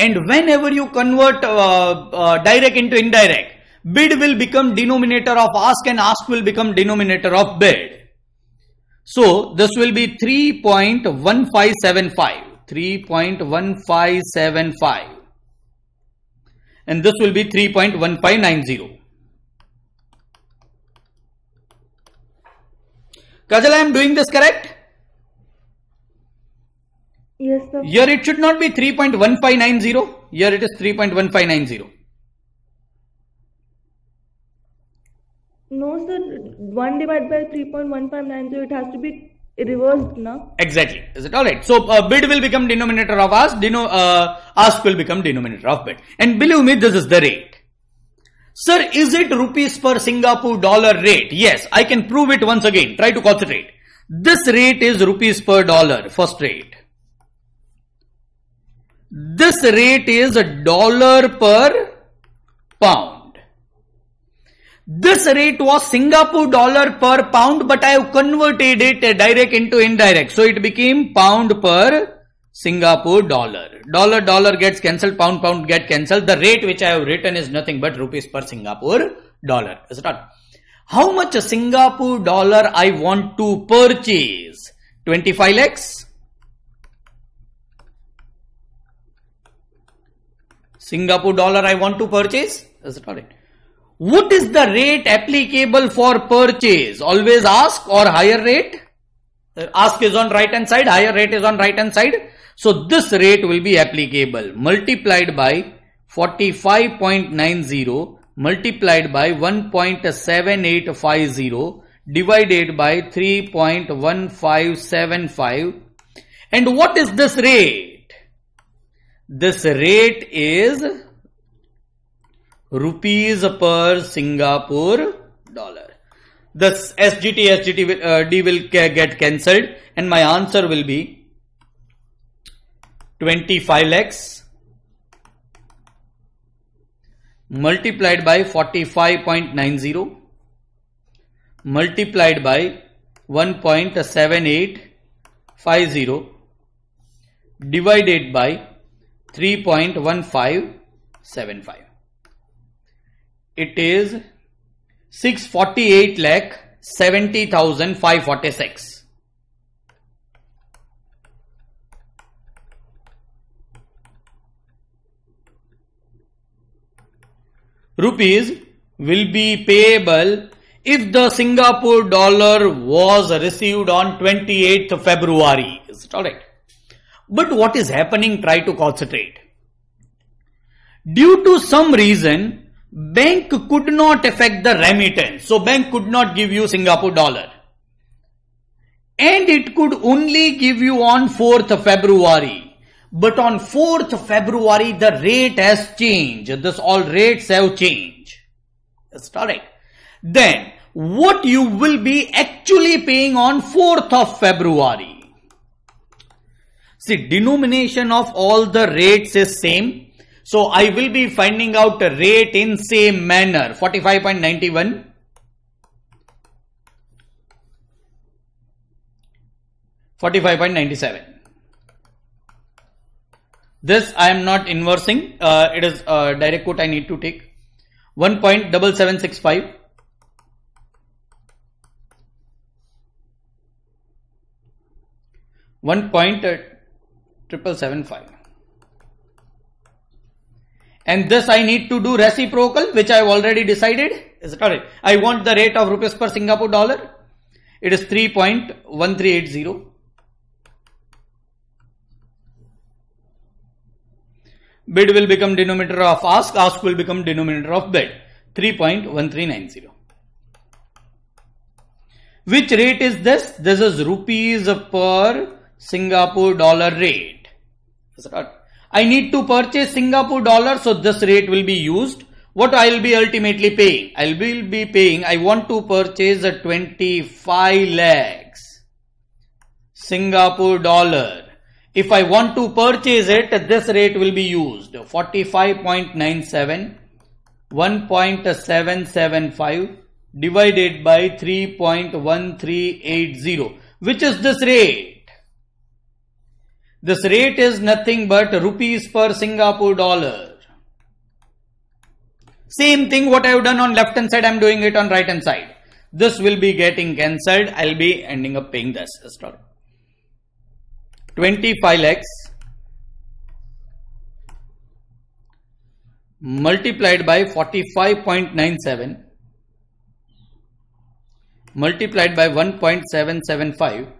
And whenever you convert uh, uh, direct into indirect, bid will become denominator of ask and ask will become denominator of bid. So this will be 3.1575, 3.1575 and this will be 3.1590. Kajal, I am doing this correct? Yes, sir. Here it should not be 3.1590. Here it is 3.1590. No, sir. 1 divided by 3.1590, it has to be reversed now. Exactly. Is it alright? So, uh, bid will become denominator of ask. Deno, uh, ask will become denominator of bid. And believe me, this is the rate. Sir, is it rupees per Singapore dollar rate? Yes, I can prove it once again. Try to concentrate. This rate is rupees per dollar, first rate. This rate is a dollar per pound. This rate was Singapore dollar per pound, but I have converted it direct into indirect. So it became pound per Singapore dollar. Dollar dollar gets cancelled, pound pound get cancelled. The rate which I have written is nothing but rupees per Singapore dollar. Is it not? How much Singapore dollar I want to purchase? 25 lakhs, Singapore dollar I want to purchase. Is it alright? What is the rate applicable for purchase? Always ask or higher rate. Ask is on right hand side, higher rate is on right hand side. So this rate will be applicable multiplied by 45.90 multiplied by 1.7850 divided by 3.1575 and what is this rate? This rate is rupees per Singapore dollar. This SGT, SGT will, uh, D will get cancelled and my answer will be 25 lakhs multiplied by 45.90 multiplied by 1.7850 divided by 3.1575 it is 648 lakh 70,546 rupees will be payable if the Singapore dollar was received on 28th February. Is it alright? but what is happening try to concentrate. Due to some reason, bank could not affect the remittance. So bank could not give you Singapore dollar. And it could only give you on 4th February. But on 4th February, the rate has changed. This all rates have changed. That's correct. Then, what you will be actually paying on 4th of February? See, denomination of all the rates is same. So I will be finding out a rate in same manner 45.91. Forty-five point ninety-seven. This I am not inversing. Uh, it is a direct quote I need to take. One point double seven six five. One point uh, triple seven five and this I need to do reciprocal which I've already decided is it all right? I want the rate of rupees per Singapore dollar it is 3.1380 bid will become denominator of ask ask will become denominator of bid 3.1390 which rate is this this is rupees per Singapore dollar rate is it not? I need to purchase Singapore dollar, so this rate will be used. What I will be ultimately paying? I will be paying, I want to purchase a 25 lakhs Singapore dollar. If I want to purchase it, this rate will be used 45.97, 1.775 divided by 3.1380, which is this rate? This rate is nothing but rupees per Singapore dollar. Same thing what I have done on left hand side, I am doing it on right hand side. This will be getting cancelled. I'll be ending up paying this. Start. 25 lakhs multiplied by 45.97 multiplied by 1.775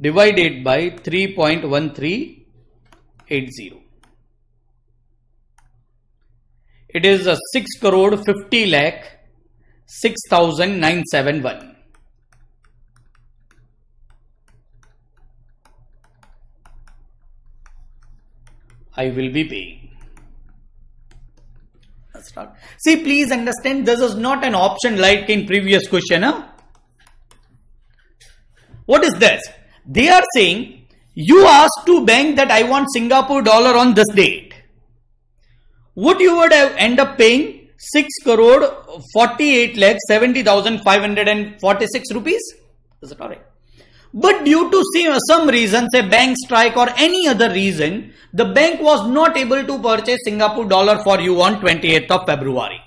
divided by 3.1380. It is a 6 crore 50 lakh 6971. I will be paying. See, please understand this is not an option like in previous question. Huh? What is this? They are saying, you asked to bank that I want Singapore dollar on this date. Would you would end up paying 6 crore 48 lakh 70,546 rupees? Is it alright? But due to uh, some reason, say bank strike or any other reason, the bank was not able to purchase Singapore dollar for you on 28th of February.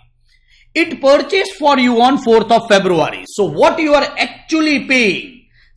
It purchased for you on 4th of February. So what you are actually paying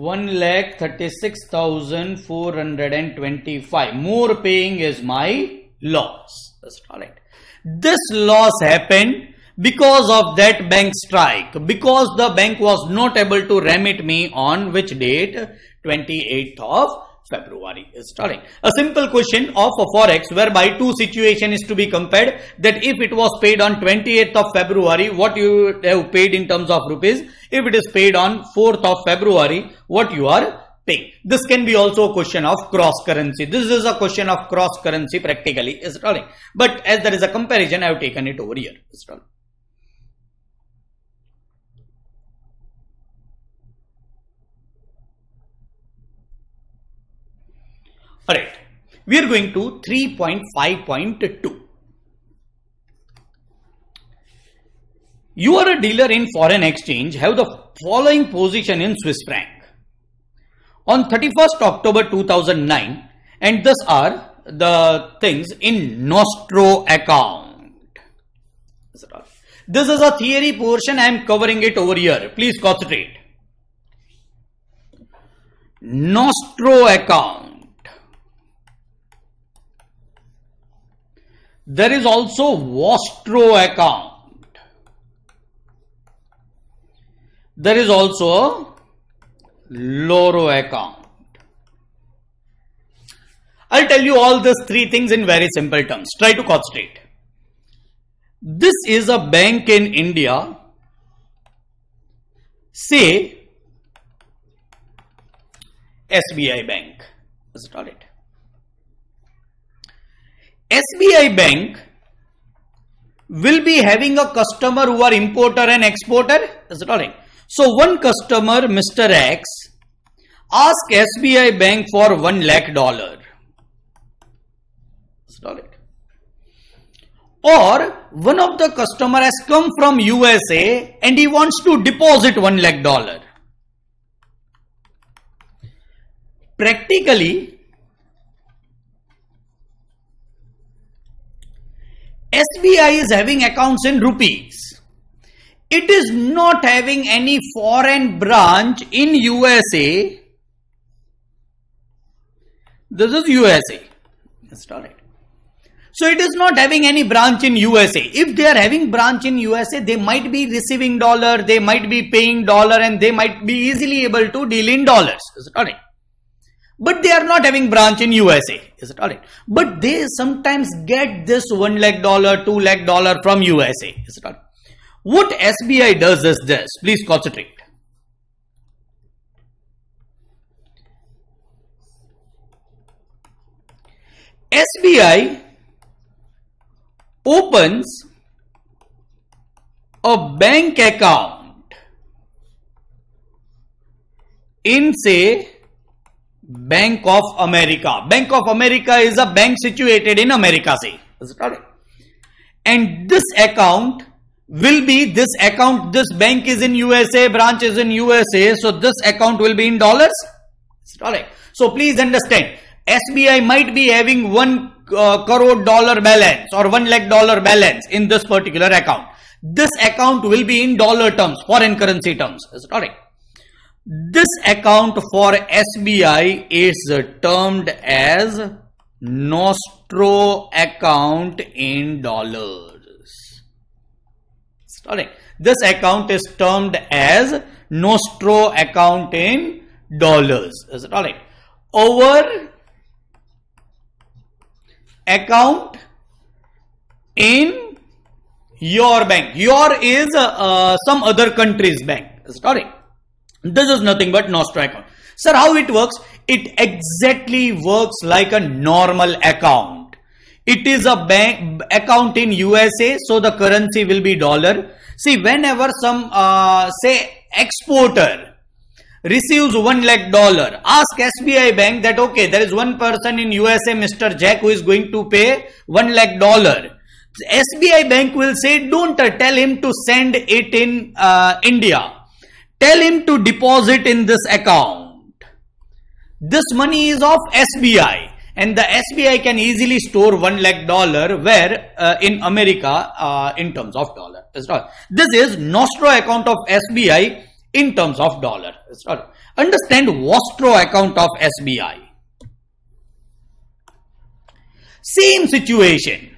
one lakh thirty six thousand four hundred and twenty five more paying is my loss that's all right this loss happened because of that bank strike because the bank was not able to remit me on which date 28th of February is starting. A simple question of a forex whereby two situation is to be compared that if it was paid on 28th of February, what you have paid in terms of rupees. If it is paid on 4th of February, what you are paying. This can be also a question of cross currency. This is a question of cross currency practically is starting. But as there is a comparison, I have taken it over here. Starting. Alright, we are going to 3.5.2. You are a dealer in foreign exchange, have the following position in Swiss franc. On 31st October 2009 and thus are the things in Nostro account. This is a theory portion, I am covering it over here. Please concentrate. Nostro account. There is also Vostro account. There is also Loro account. I'll tell you all these three things in very simple terms. Try to concentrate. This is a bank in India. Say SBI bank. Is it all right? SBI Bank will be having a customer who are importer and exporter. Is it alright? So one customer, Mr. X, ask SBI Bank for one lakh dollar. Is it alright? Or one of the customer has come from USA and he wants to deposit one lakh dollar. Practically, SBI is having accounts in rupees. It is not having any foreign branch in USA. This is USA. That's all right. So it is not having any branch in USA. If they are having branch in USA, they might be receiving dollar, they might be paying dollar and they might be easily able to deal in dollars. Is it all right? but they are not having branch in USA. Is it all right? But they sometimes get this one lakh dollar, two lakh dollar from USA. Is it all right? What SBI does is this. Please concentrate. SBI opens a bank account in say Bank of America. Bank of America is a bank situated in America, See, Is it correct? And this account will be this account, this bank is in USA, branch is in USA, so this account will be in dollars. Is it alright? So please understand, SBI might be having one uh, crore dollar balance or one lakh dollar balance in this particular account. This account will be in dollar terms, foreign currency terms. Is it correct? This account for SBI is termed as Nostro account in dollars. Sorry, this account is termed as Nostro account in dollars. Is it all right? Our account in your bank. Your is uh, some other country's bank. Is it all right? This is nothing but nostro account. Sir, how it works? It exactly works like a normal account. It is a bank account in USA, so the currency will be dollar. See, whenever some, uh, say, exporter receives one lakh dollar, ask SBI bank that, okay, there is one person in USA, Mr. Jack, who is going to pay one lakh dollar. SBI bank will say, don't tell him to send it in uh, India Tell him to deposit in this account. This money is of SBI and the SBI can easily store one lakh dollar where uh, in America uh, in terms of dollar. This is Nostro account of SBI in terms of dollar. Understand Vostro account of SBI. Same situation.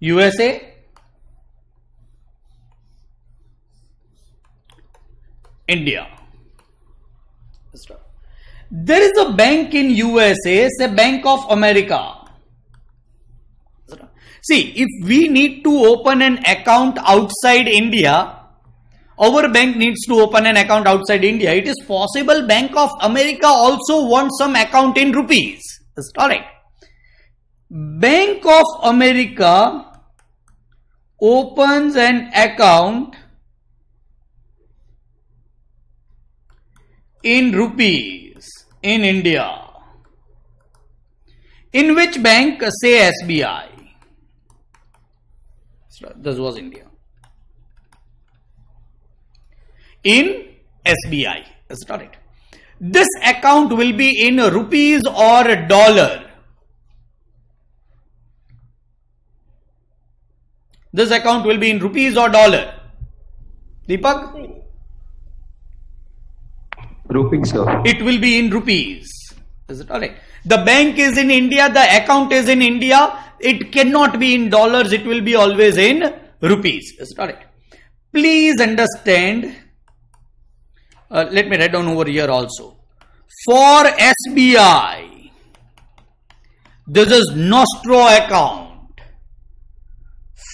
USA India. There is a bank in USA, say Bank of America. See, if we need to open an account outside India, our bank needs to open an account outside India. It is possible Bank of America also wants some account in rupees. All right. Bank of America opens an account in rupees in India. In which bank? Uh, say SBI. This was India. In SBI. That's not it. This account will be in rupees or dollar. This account will be in rupees or dollar. Deepak? Rupee, sir. It will be in rupees. Is it alright? The bank is in India, the account is in India. It cannot be in dollars, it will be always in rupees. Is it alright? Please understand. Uh, let me write down over here also. For SBI, this is Nostro account.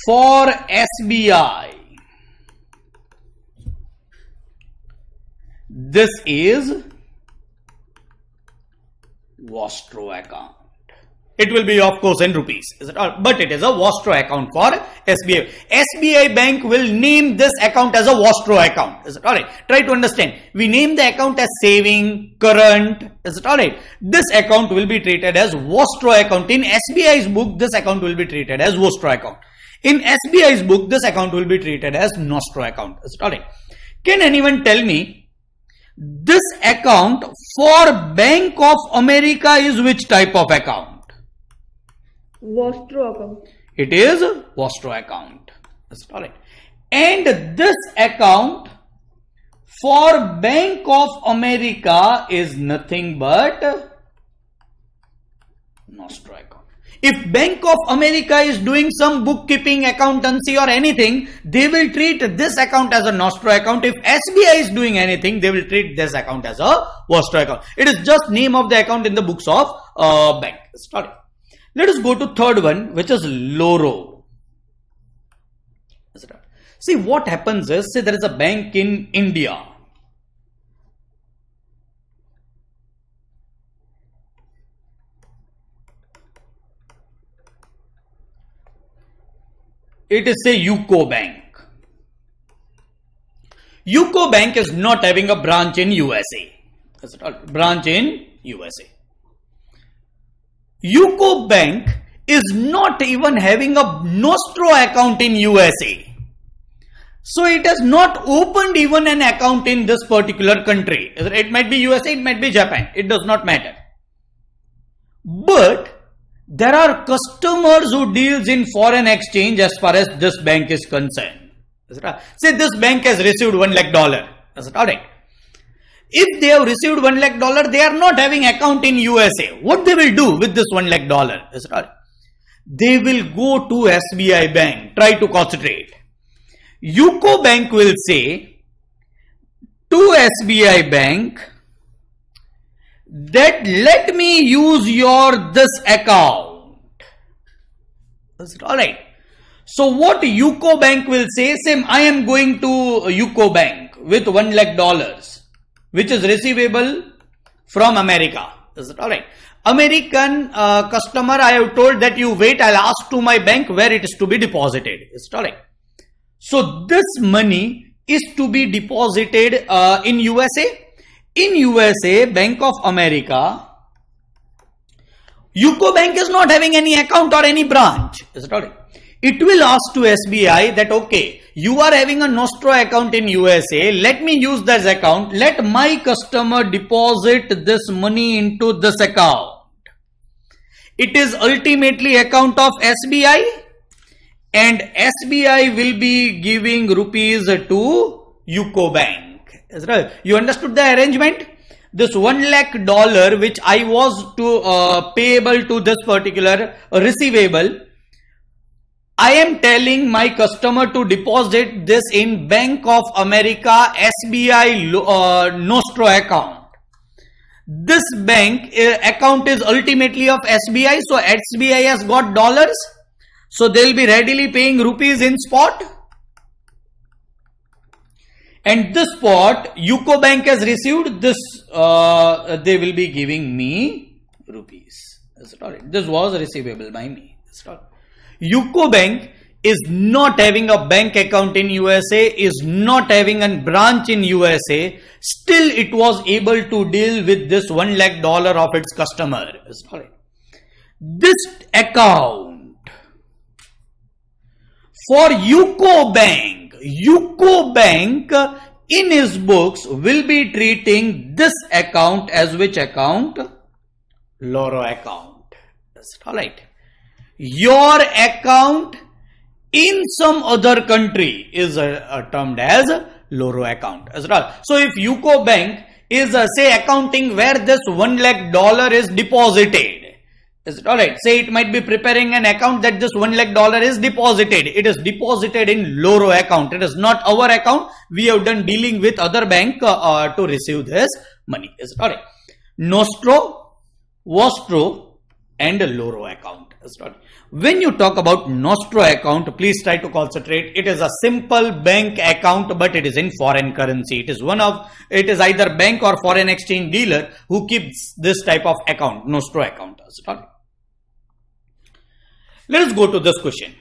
For SBI, This is Vostro account. It will be of course in rupees, is it But it is a Vostro account for SBI. SBI bank will name this account as a Vostro account, is it all right? Try to understand. We name the account as saving, current, is it all right? This account will be treated as Vostro account. In SBI's book, this account will be treated as Vostro account. In SBI's book, this account will be treated as Nostro account, is it all right? Can anyone tell me this account for Bank of America is which type of account? Vostro account. It is Vostro account. That's all right. And this account for Bank of America is nothing but Nostro account. If Bank of America is doing some bookkeeping, accountancy or anything, they will treat this account as a Nostro account. If SBI is doing anything, they will treat this account as a Vostro account. It is just name of the account in the books of uh, bank. Sorry. Let us go to third one, which is Loro. See what happens is, say there is a bank in India it is a UCO Bank. UCO Bank is not having a branch in USA. That's Branch in USA. UCO Bank is not even having a Nostro account in USA. So it has not opened even an account in this particular country. It might be USA, it might be Japan. It does not matter. But there are customers who deals in foreign exchange as far as this bank is concerned. Is right? Say this bank has received one lakh dollar. Is it all right? If they have received one lakh dollar, they are not having account in USA. What they will do with this one lakh dollar? Is it all right? They will go to SBI bank, try to concentrate. UCO bank will say to SBI bank, that let me use your this account. Is it alright? So what UCO bank will say, same I am going to UCO bank with 1 lakh dollars which is receivable from America. Is it alright? American uh, customer I have told that you wait I'll ask to my bank where it is to be deposited. Is it alright? So this money is to be deposited uh, in USA in USA, Bank of America, UCO Bank is not having any account or any branch. Is it It will ask to SBI that okay, you are having a Nostro account in USA. Let me use this account. Let my customer deposit this money into this account. It is ultimately account of SBI and SBI will be giving rupees to UCO Bank. You understood the arrangement? This one lakh dollar which I was to uh, payable to this particular receivable. I am telling my customer to deposit this in Bank of America SBI uh, Nostro account. This bank uh, account is ultimately of SBI. So SBI has got dollars. So they'll be readily paying rupees in spot and this part, UCO Bank has received this uh, they will be giving me rupees that's all right this was receivable by me that's Bank is not having a bank account in USA, is not having a branch in USA, still it was able to deal with this one lakh dollar of its customer. Sorry. This account for UCO Bank UCO Bank in his books will be treating this account as which account? Loro account. Is it alright? Your account in some other country is uh, uh termed as Loro account. as well. So if UCO Bank is uh, say accounting where this 1 lakh dollar is deposited is it alright? Say it might be preparing an account that this one lakh dollar is deposited. It is deposited in Loro account. It is not our account. We have done dealing with other bank uh, uh, to receive this money. Is it alright? Nostro, Vostro and Loro account. Is it alright? When you talk about Nostro account, please try to concentrate. It is a simple bank account, but it is in foreign currency. It is one of, it is either bank or foreign exchange dealer who keeps this type of account, Nostro account. Is it alright? Let us go to this question.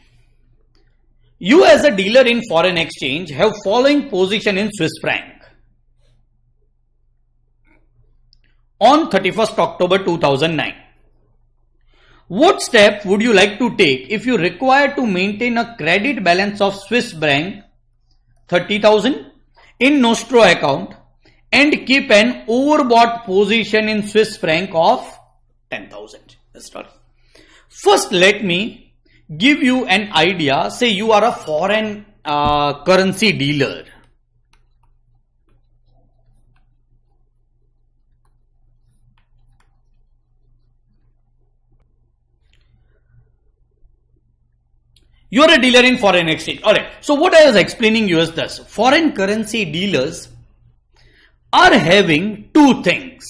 You as a dealer in foreign exchange have following position in Swiss franc. On 31st October 2009, what step would you like to take if you require to maintain a credit balance of Swiss franc 30,000 in Nostro account and keep an overbought position in Swiss franc of 10,000? First, let me give you an idea. Say you are a foreign uh, currency dealer. You are a dealer in foreign exchange. Alright. So what I was explaining you is this. Foreign currency dealers are having two things.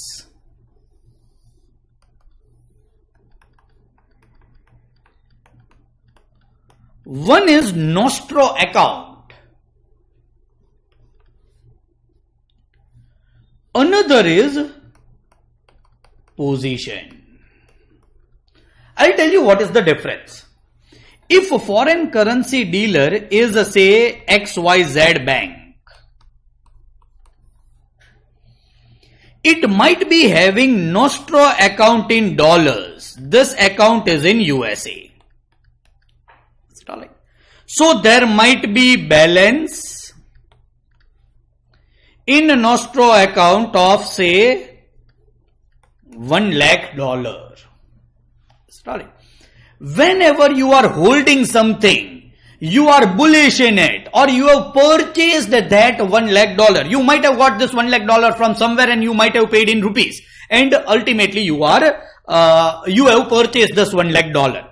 One is nostro account. Another is position. I'll tell you what is the difference. If a foreign currency dealer is a, say XYZ bank, it might be having nostro account in dollars. This account is in USA so there might be balance in nostro account of say 1 lakh dollar. Sorry. Whenever you are holding something, you are bullish in it or you have purchased that 1 lakh dollar. You might have got this 1 lakh dollar from somewhere and you might have paid in rupees and ultimately you are, uh, you have purchased this 1 lakh dollar.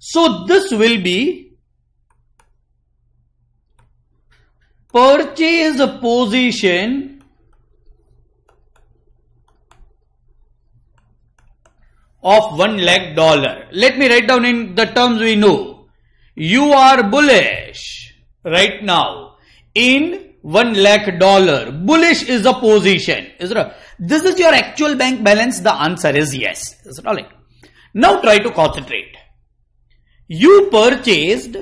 So this will be purchase position of one lakh dollar. Let me write down in the terms we know. You are bullish right now in one lakh dollar. Bullish is a position. Is it This is your actual bank balance. The answer is yes. Is it all right? Now try to concentrate. You purchased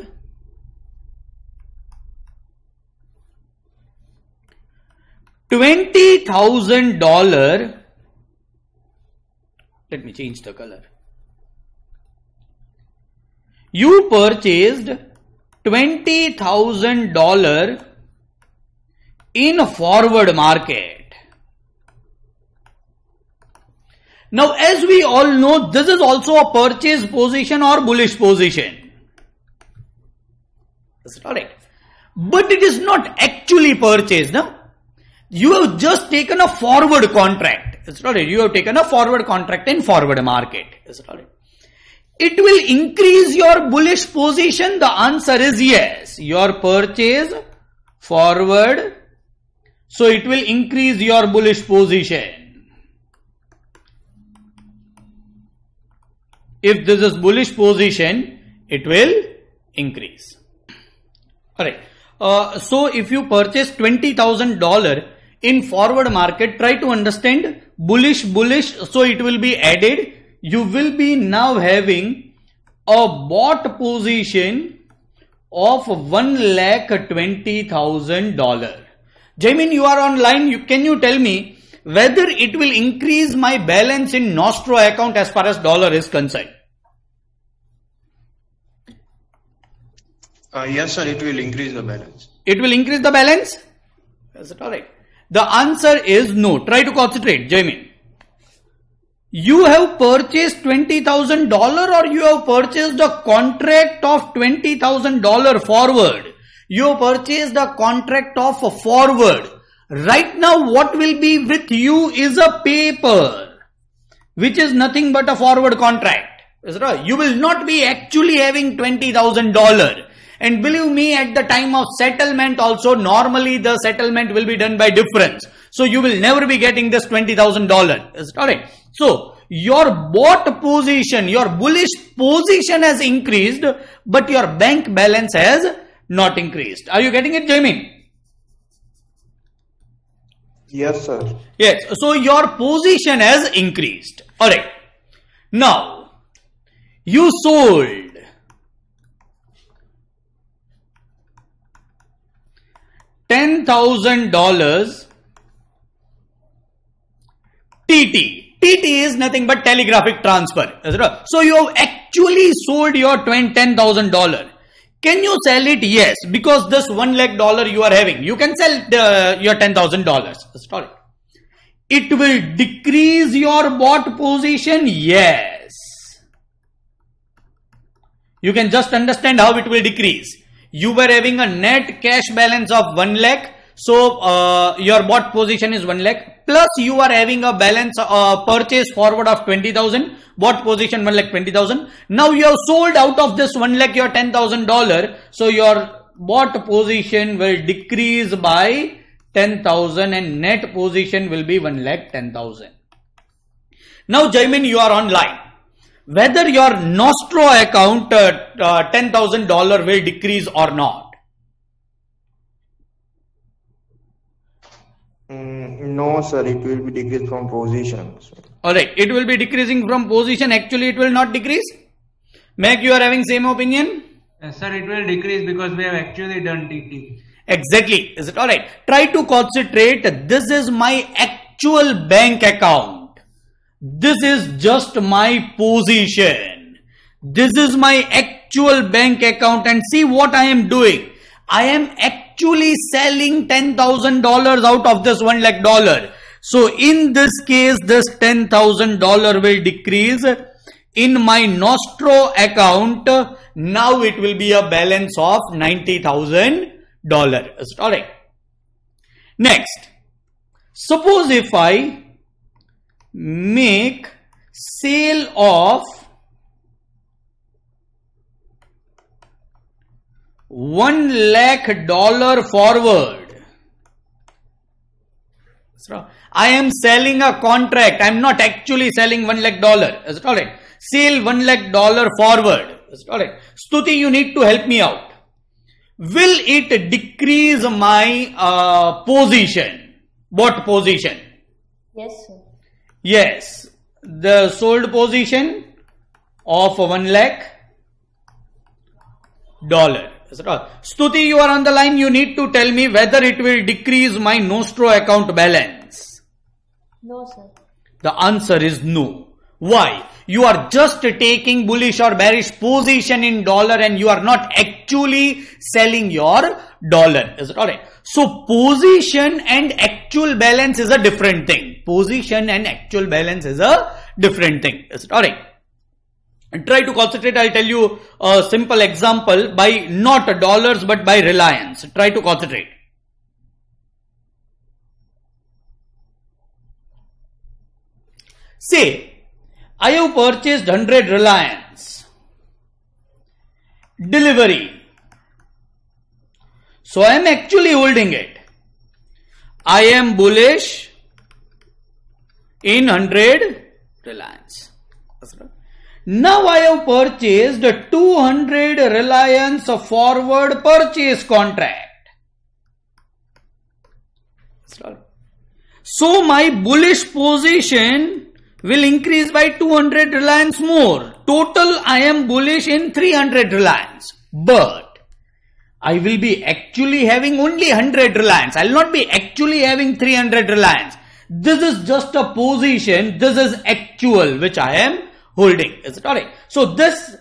twenty thousand dollar. Let me change the color. You purchased twenty thousand dollar in forward market. Now as we all know, this is also a purchase position or bullish position. Is it alright? But it is not actually purchased. No? You have just taken a forward contract. Is it alright? You have taken a forward contract in forward market. Is it alright? It will increase your bullish position. The answer is yes. Your purchase forward. So it will increase your bullish position. If this is bullish position, it will increase. Alright. Uh, so if you purchase $20,000 in forward market, try to understand bullish, bullish. So it will be added. You will be now having a bought position of one lakh twenty thousand dollar. jamin you are online. You, can you tell me whether it will increase my balance in Nostro account as far as dollar is concerned. Uh, yes, sir, it will increase the balance. It will increase the balance? Is it alright? The answer is no. Try to concentrate, Jaimin. You have purchased $20,000 or you have purchased a contract of $20,000 forward. You purchased a contract of a forward Right now what will be with you is a paper which is nothing but a forward contract. You will not be actually having $20,000. And believe me, at the time of settlement also, normally the settlement will be done by difference. So you will never be getting this $20,000. Is it alright? So your bought position, your bullish position has increased, but your bank balance has not increased. Are you getting it, Jamin? Yes, sir. Yes. So your position has increased. All right. Now, you sold $10,000 TT. TT is nothing but telegraphic transfer. So you have actually sold your $10,000. Can you sell it? Yes, because this one lakh dollar you are having, you can sell the, your ten thousand dollars. Sorry, it will decrease your bought position. Yes, you can just understand how it will decrease. You were having a net cash balance of one lakh so uh, your bought position is 1 lakh plus you are having a balance uh, purchase forward of 20,000 bought position 1 lakh 20,000. Now you have sold out of this 1 lakh your $10,000. So your bought position will decrease by 10,000 and net position will be 1 lakh 10,000. Now Jaimin you are online. Whether your Nostro account uh, uh $10,000 will decrease or not No, sir, it will be decreased from position. All right, it will be decreasing from position. Actually, it will not decrease. Meg, you are having same opinion? Yes, sir, it will decrease because we have actually done DT. Exactly. Is it all right? Try to concentrate. This is my actual bank account. This is just my position. This is my actual bank account and see what I am doing. I am actually actually selling $10,000 out of this 1 lakh dollar. So in this case, this $10,000 will decrease in my Nostro account. Now it will be a balance of $90,000. All right. Next, suppose if I make sale of one lakh dollar forward. I am selling a contract. I'm not actually selling one lakh dollar. Is it all right? Sell one lakh dollar forward. Is it all right? Stuti, you need to help me out. Will it decrease my uh, position? What position? Yes. Sir. Yes. The sold position of one lakh dollar Stuti, you are on the line. You need to tell me whether it will decrease my Nostro account balance. No, sir. The answer is no. Why? You are just taking bullish or bearish position in dollar and you are not actually selling your dollar. Is it alright? So position and actual balance is a different thing. Position and actual balance is a different thing. Is it alright? try to concentrate. I'll tell you a simple example by not dollars but by reliance. Try to concentrate. Say, I have purchased 100 reliance. Delivery. So I am actually holding it. I am bullish in 100 reliance. Now I have purchased 200 Reliance forward purchase contract. So my bullish position will increase by 200 Reliance more. Total I am bullish in 300 Reliance. But I will be actually having only 100 Reliance. I will not be actually having 300 Reliance. This is just a position. This is actual which I am holding. Is it alright? So this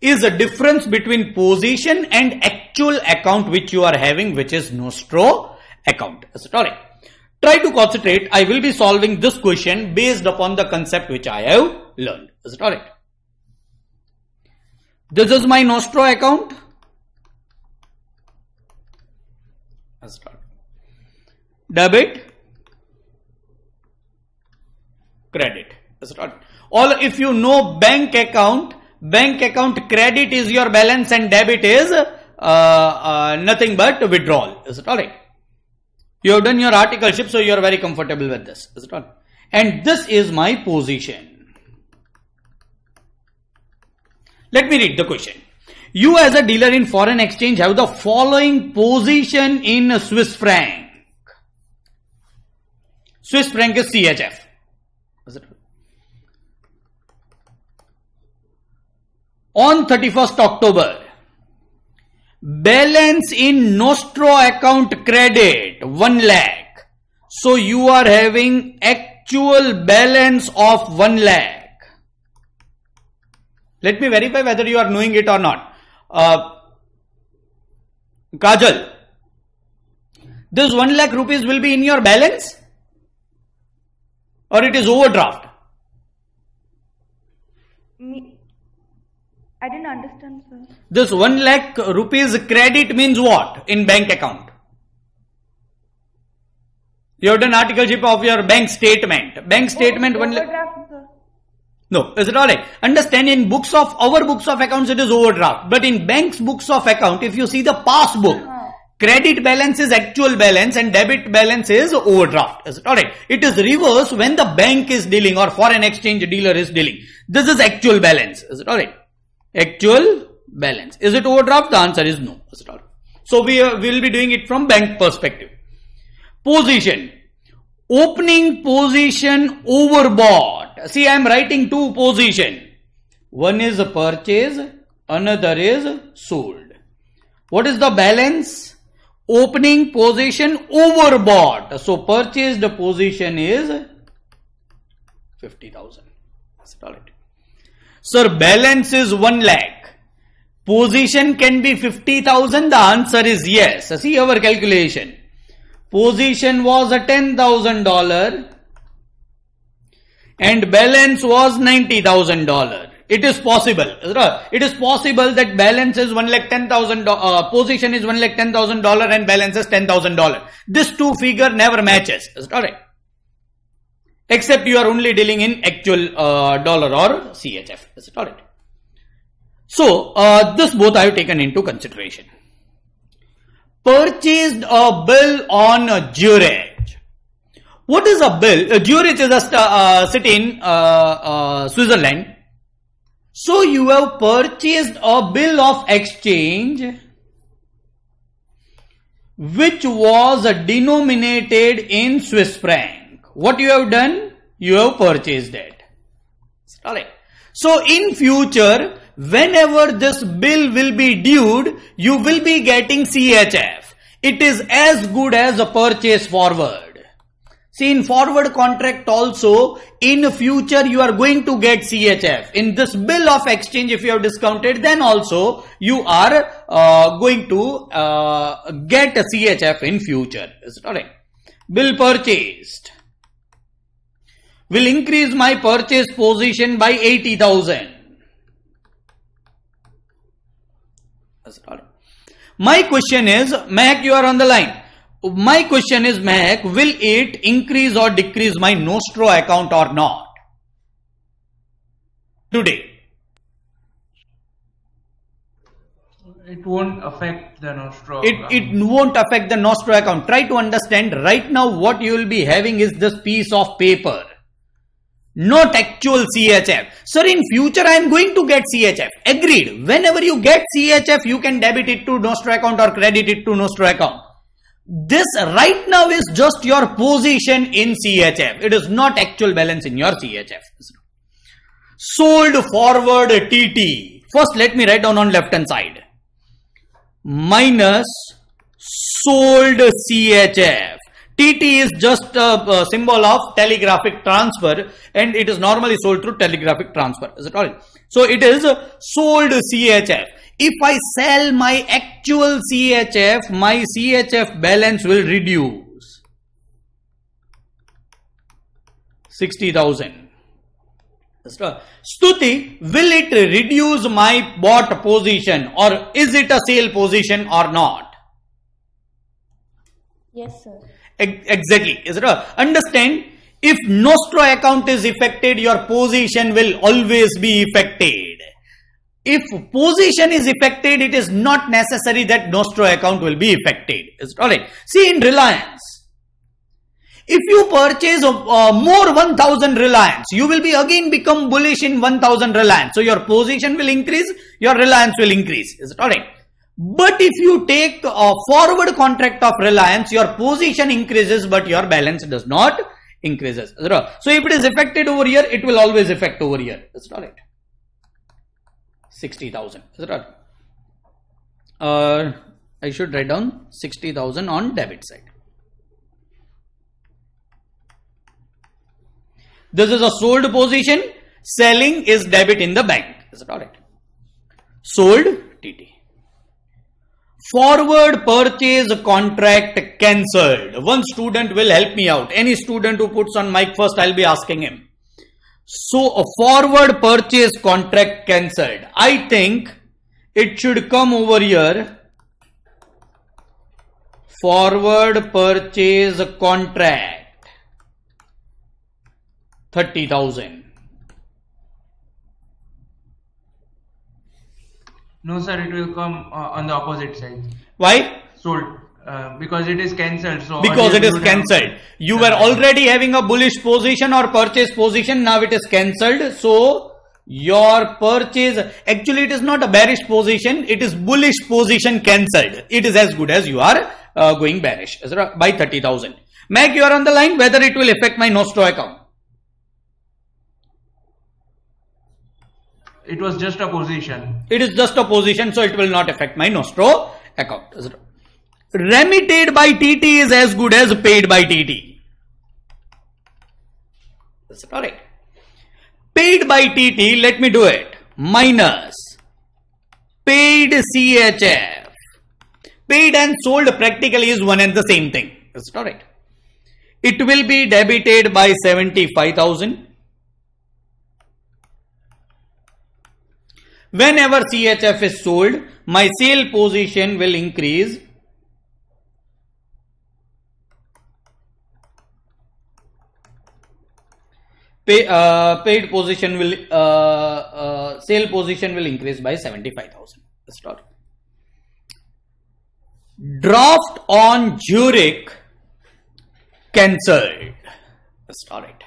is a difference between position and actual account which you are having which is nostro account. Is it alright? Try to concentrate. I will be solving this question based upon the concept which I have learned. Is it alright? This is my nostro account. Is it start. Debit, credit. Is it alright? or if you know bank account, bank account credit is your balance and debit is uh, uh, nothing but withdrawal. Is it alright? You have done your articleship, so you are very comfortable with this. Is it all? And this is my position. Let me read the question. You as a dealer in foreign exchange have the following position in Swiss franc. Swiss franc is CHF. on 31st October, balance in Nostro account credit 1 lakh. So you are having actual balance of 1 lakh. Let me verify whether you are knowing it or not. Uh, Kajal, this 1 lakh rupees will be in your balance or it is overdraft? I didn't understand, sir. This 1 lakh rupees credit means what in bank account? You have done articleship of your bank statement. Bank oh, statement one. overdraft, sir. No, is it alright? Understand in books of our books of accounts it is overdraft. But in banks books of account, if you see the passbook, uh-huh. credit balance is actual balance and debit balance is overdraft. Is it alright? It is reverse when the bank is dealing or foreign exchange dealer is dealing. This is actual balance. Is it alright? actual balance. Is it overdraft? The answer is no. So we uh, will be doing it from bank perspective. Position. Opening position overbought. See, I am writing two position. One is purchase, another is sold. What is the balance? Opening position overbought. So purchased position is 50,000. That's it. Sir, balance is 1 lakh. Position can be 50,000. The answer is yes. See our calculation. Position was a $10,000 and balance was $90,000. It is possible. It is possible that balance is one lakh ten thousand. Uh, position is one lakh ten thousand dollar and balance is ten thousand dollar. This two figure never matches. All right except you are only dealing in actual uh, dollar or CHF. Is it alright? So uh, this both I have taken into consideration. Purchased a bill on a Zurich. What is a bill? Zurich is a uh, city in uh, uh, Switzerland. So you have purchased a bill of exchange which was denominated in Swiss franc what you have done? You have purchased that. Alright. So in future, whenever this bill will be due, you will be getting CHF. It is as good as a purchase forward. See in forward contract also, in future you are going to get CHF. In this bill of exchange if you have discounted then also you are uh, going to uh, get a CHF in future. Is it alright? Bill purchased will increase my purchase position by 80,000. My question is, Mehak, you are on the line. My question is, Mehak, will it increase or decrease my Nostro account or not? Today. It won't affect the Nostro it, account. It won't affect the Nostro account. Try to understand right now what you will be having is this piece of paper not actual CHF. Sir, in future I am going to get CHF. Agreed. Whenever you get CHF, you can debit it to Nostro account or credit it to Nostro account. This right now is just your position in CHF. It is not actual balance in your CHF. Sold forward TT. First, let me write down on left hand side. Minus sold CHF. TT is just a, symbol of telegraphic transfer and it is normally sold through telegraphic transfer. Is it alright? So it is sold CHF. If I sell my actual CHF, my CHF balance will reduce 60,000. Stuti, will it reduce my bought position or is it a sale position or not? Yes, sir. Exactly. Is it a, understand? If Nostro account is affected, your position will always be affected. If position is affected, it is not necessary that Nostro account will be affected. Is it alright? See in Reliance. If you purchase uh, more 1000 Reliance, you will be again become bullish in 1000 Reliance. So your position will increase, your Reliance will increase. Is it alright? But if you take a forward contract of reliance, your position increases, but your balance does not increases. So if it is affected over here, it will always affect over here. That's not it. 60,000. Is right? Uh, I should write down 60,000 on debit side. This is a sold position. Selling is debit in the bank. Is it all right? Sold TT. Forward purchase contract cancelled. One student will help me out. Any student who puts on mic first, I'll be asking him. So a forward purchase contract cancelled. I think it should come over here. Forward purchase contract. 30,000. No, sir, it will come uh, on the opposite side. Why? Sold. Uh, because it is cancelled. So because it is cancelled, you were already having a bullish position or purchase position. Now it is cancelled. So your purchase actually it is not a bearish position. It is bullish position cancelled. It is as good as you are uh, going bearish by thirty thousand. Meg, you are on the line. Whether it will affect my Nostro account. it was just a position. It is just a position, so it will not affect my Nostro account. Remitted by TT is as good as paid by TT. Is it alright? Paid by TT, let me do it. Minus paid CHF. Paid and sold practically is one and the same thing. Is it alright? It will be debited by 75,000 Whenever CHF is sold, my sale position will increase. Pay, uh, paid position will, uh, uh, sale position will increase by 75,000. Start. Draft on Zurich cancelled. Start it.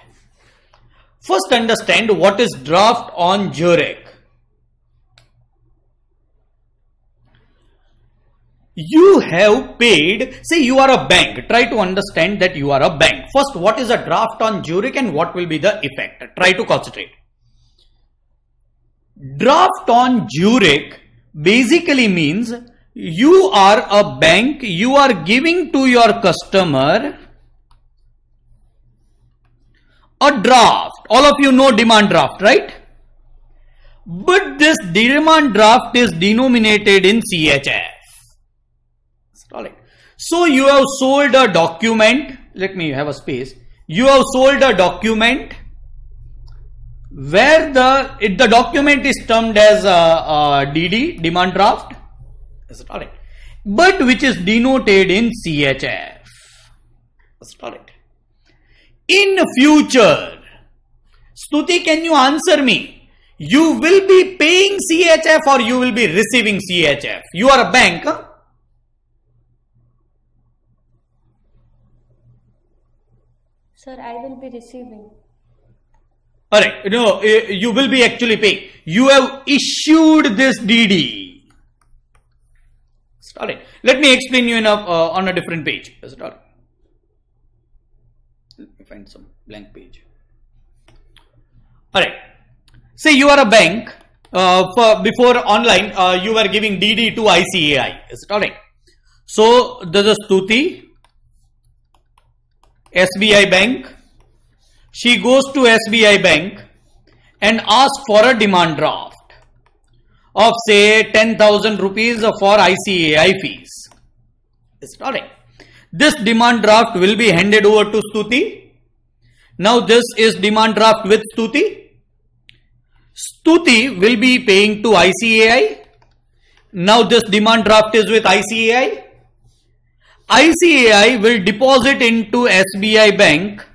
First understand what is draft on Zurich. you have paid say you are a bank try to understand that you are a bank first what is a draft on zurich and what will be the effect try to concentrate draft on zurich basically means you are a bank you are giving to your customer a draft all of you know demand draft right but this demand draft is denominated in chf all right. So you have sold a document. Let me have a space. You have sold a document where the it, the document is termed as a, a DD demand draft. Is it all right? But which is denoted in CHF. Is it all right? In future, Stuti, can you answer me? you will be paying CHF or you will be receiving CHF. You are a bank. Huh? Sir, I will be receiving. All right, no, eh, you will be actually paying. You have issued this DD. All right, let me explain you in a, uh, on a different page. Is it all right? Let me find some blank page. All right, say you are a bank. Uh, for, before online, uh, you were giving DD to ICAI. Is it all right? So, this is Stuti, SBI bank. She goes to SBI bank and asks for a demand draft of say 10,000 rupees for ICAI fees. It's not right. This demand draft will be handed over to Stuti. Now this is demand draft with Stuti. Stuti will be paying to ICAI. Now this demand draft is with ICAI. ICAI will deposit into SBI bank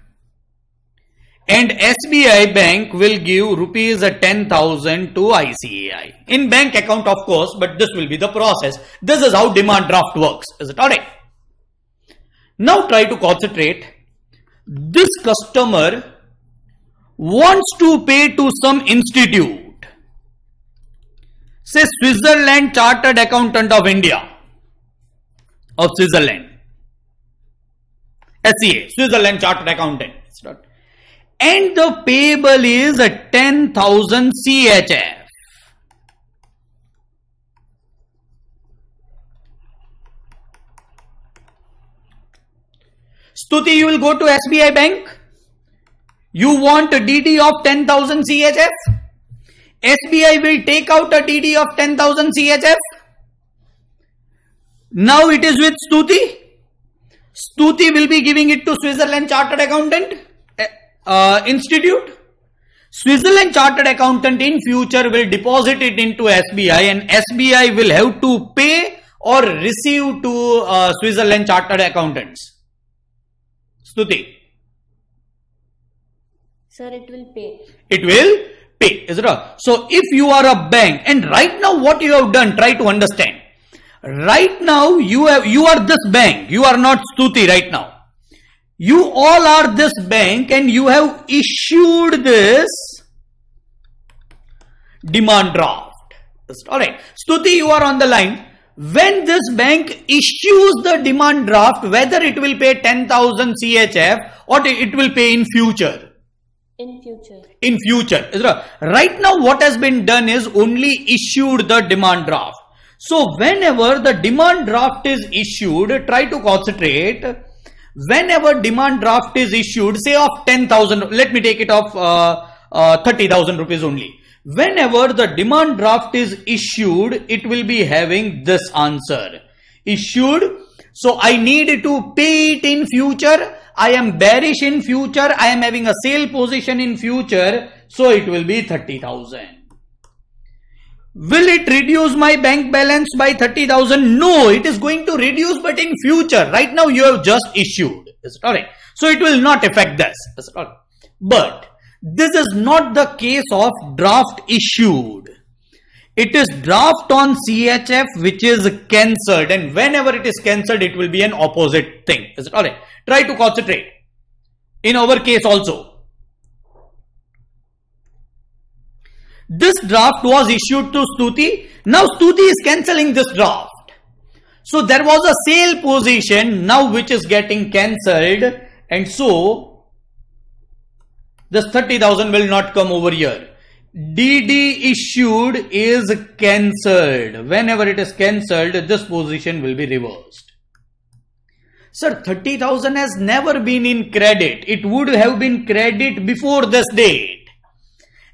and SBI bank will give rupees 10,000 to ICAI in bank account of course but this will be the process this is how demand draft works is it alright now try to concentrate this customer wants to pay to some institute say Switzerland Chartered Accountant of India of Switzerland. SEA, Switzerland Chartered Accountants. And the payable is 10,000 CHF. Stuti, you will go to SBI Bank. You want a DD of 10,000 CHF. SBI will take out a DD of 10,000 CHF now it is with Stuti. Stuti will be giving it to Switzerland Chartered Accountant eh, uh, Institute. Switzerland Chartered Accountant in future will deposit it into SBI and SBI will have to pay or receive to uh, Switzerland Chartered Accountants. Stuti. Sir, it will pay. It will pay. Is it all? So if you are a bank and right now what you have done, try to understand Right now, you have you are this bank. You are not Stuti right now. You all are this bank, and you have issued this demand draft. All right, Stuti, you are on the line. When this bank issues the demand draft, whether it will pay 10,000 CHF or it will pay in future. In future. In future. Right now, what has been done is only issued the demand draft. So whenever the demand draft is issued, try to concentrate. Whenever demand draft is issued, say of 10,000, let me take it of uh, uh, 30,000 rupees only. Whenever the demand draft is issued, it will be having this answer. Issued, so I need to pay it in future. I am bearish in future. I am having a sale position in future. So it will be 30,000. Will it reduce my bank balance by 30,000? No, it is going to reduce, but in future. Right now, you have just issued. Is it alright? So it will not affect this. Is it alright? But this is not the case of draft issued. It is draft on CHF which is cancelled and whenever it is cancelled, it will be an opposite thing. Is it alright? Try to concentrate. In our case also, This draft was issued to Stuti. Now Stuti is cancelling this draft. So there was a sale position now which is getting cancelled and so this 30,000 will not come over here. DD issued is cancelled. Whenever it is cancelled, this position will be reversed. Sir, 30,000 has never been in credit. It would have been credit before this date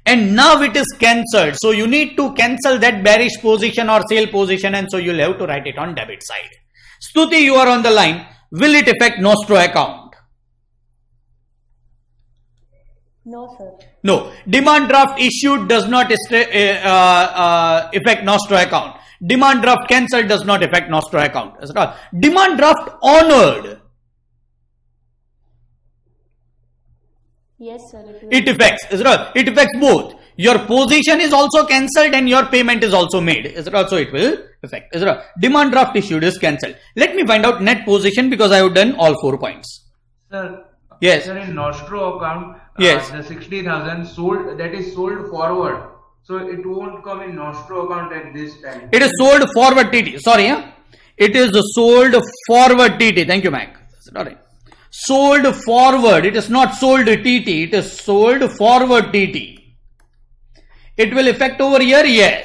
and now it is cancelled. So you need to cancel that bearish position or sale position and so you'll have to write it on debit side. Stuti, you are on the line. Will it affect Nostro account? No, sir. No. Demand draft issued does not uh, uh, uh, affect Nostro account. Demand draft cancelled does not affect Nostro account. Demand draft honored Yes, sir. It, affects, is It affects both. Your position is also cancelled and your payment is also made. Israel. So it will affect. Israel. Demand draft issued is cancelled. Let me find out net position because I have done all four points. Sir. Yes. Sir, in Nostro account, uh, yes. the 60,000 sold, that is sold forward. So it won't come in Nostro account at this time. It is sold forward TT. Sorry. Huh? It is sold forward TT. Thank you, Mac. Sorry sold forward. It is not sold TT. It is sold forward TT. It will affect over here. Yes.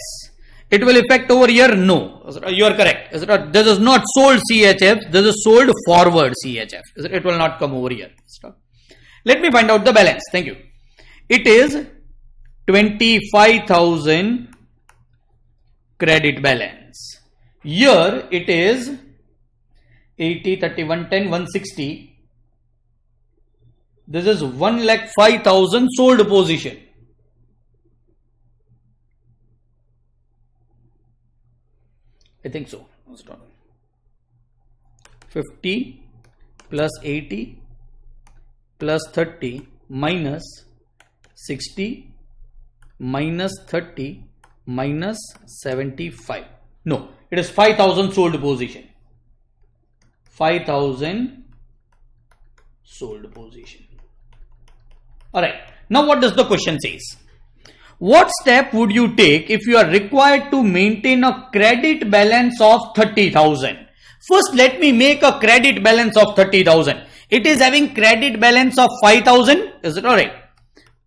It will affect over here. No. You are correct. This is not sold CHF. This is sold forward CHF. It will not come over here. Let me find out the balance. Thank you. It is 25,000 credit balance. Here it is 80, 31, 10, 160. This is one lakh five thousand sold position. I think so. 50 plus 80 plus 30 minus 60 minus 30 minus 75. No, it is 5000 sold position. 5000 sold position. Alright, now what does the question says? What step would you take if you are required to maintain a credit balance of 30,000? First, let me make a credit balance of 30,000. It is having credit balance of 5,000. Is it alright?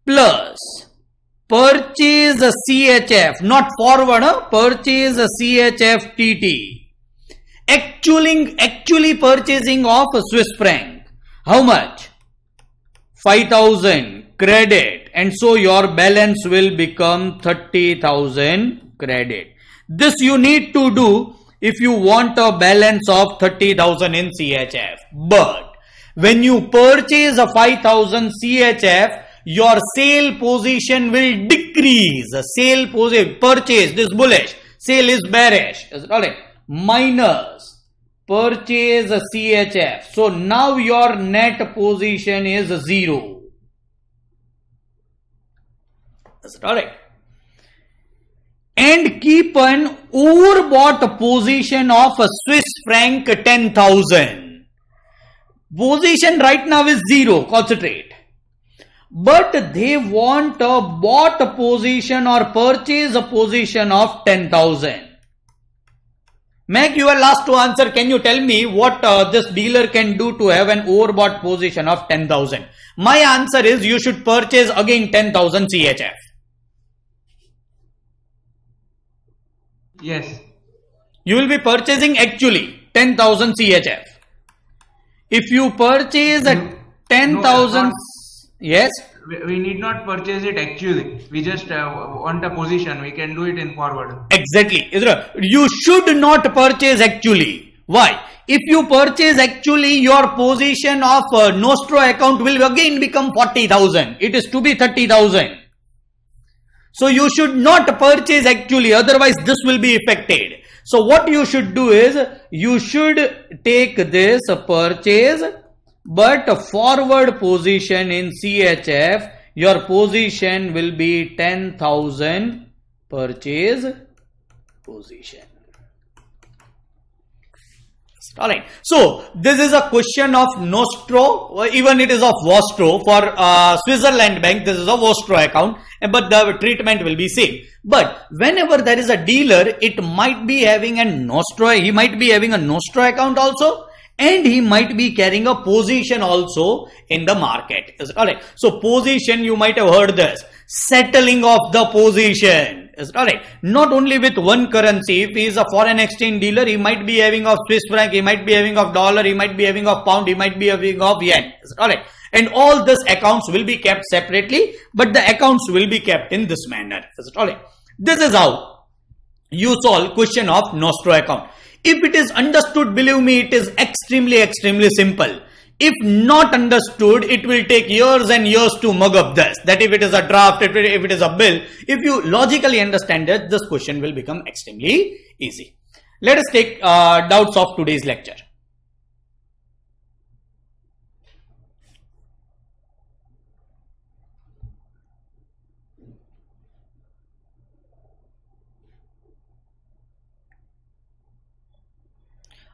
Plus, purchase a CHF, not forward, huh? purchase a CHF TT. Actually, actually purchasing of a Swiss franc. How much? 5,000 credit and so your balance will become 30,000 credit. This you need to do if you want a balance of 30,000 in CHF. But when you purchase a 5,000 CHF, your sale position will decrease. Sale position, purchase, this bullish, sale is bearish, is it Minus purchase a CHF. So now your net position is zero. I all right. And keep an overbought position of a Swiss franc 10,000. Position right now is zero. Concentrate. But they want a bought position or purchase a position of 10,000. Make your last answer. Can you tell me what uh, this dealer can do to have an overbought position of 10,000? My answer is you should purchase again 10,000 CHF. Yes. You will be purchasing actually 10,000 CHF. If you purchase no, 10,000, no, yes. We, we need not purchase it actually. We just uh, want a position. We can do it in forward. Exactly. You should not purchase actually. Why? If you purchase actually your position of uh, Nostro account will again become 40,000. It is to be 30,000. So you should not purchase actually, otherwise this will be affected. So what you should do is, you should take this purchase, but forward position in CHF, your position will be 10,000 purchase position. All right. So this is a question of Nostro, even it is of Vostro for uh, Switzerland Bank. This is a Vostro account but the treatment will be same. But whenever there is a dealer, it might be having a Nostro, he might be having a Nostro account also and he might be carrying a position also in the market. Is it alright? So position, you might have heard this. Settling of the position. Is it alright? Not only with one currency, if he is a foreign exchange dealer, he might be having of Swiss franc, he might be having of dollar, he might be having of pound, he might be having of yen. Is it alright? and all these accounts will be kept separately but the accounts will be kept in this manner is it all right this is how you solve question of nostro account if it is understood believe me it is extremely extremely simple if not understood it will take years and years to mug up this that if it is a draft if if it is a bill if you logically understand it this question will become extremely easy let us take uh, doubts of today's lecture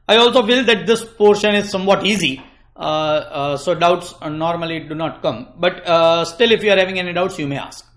I also feel that this portion is somewhat easy. Uh, uh, so doubts normally do not come. But uh, still, if you are having any doubts, you may ask.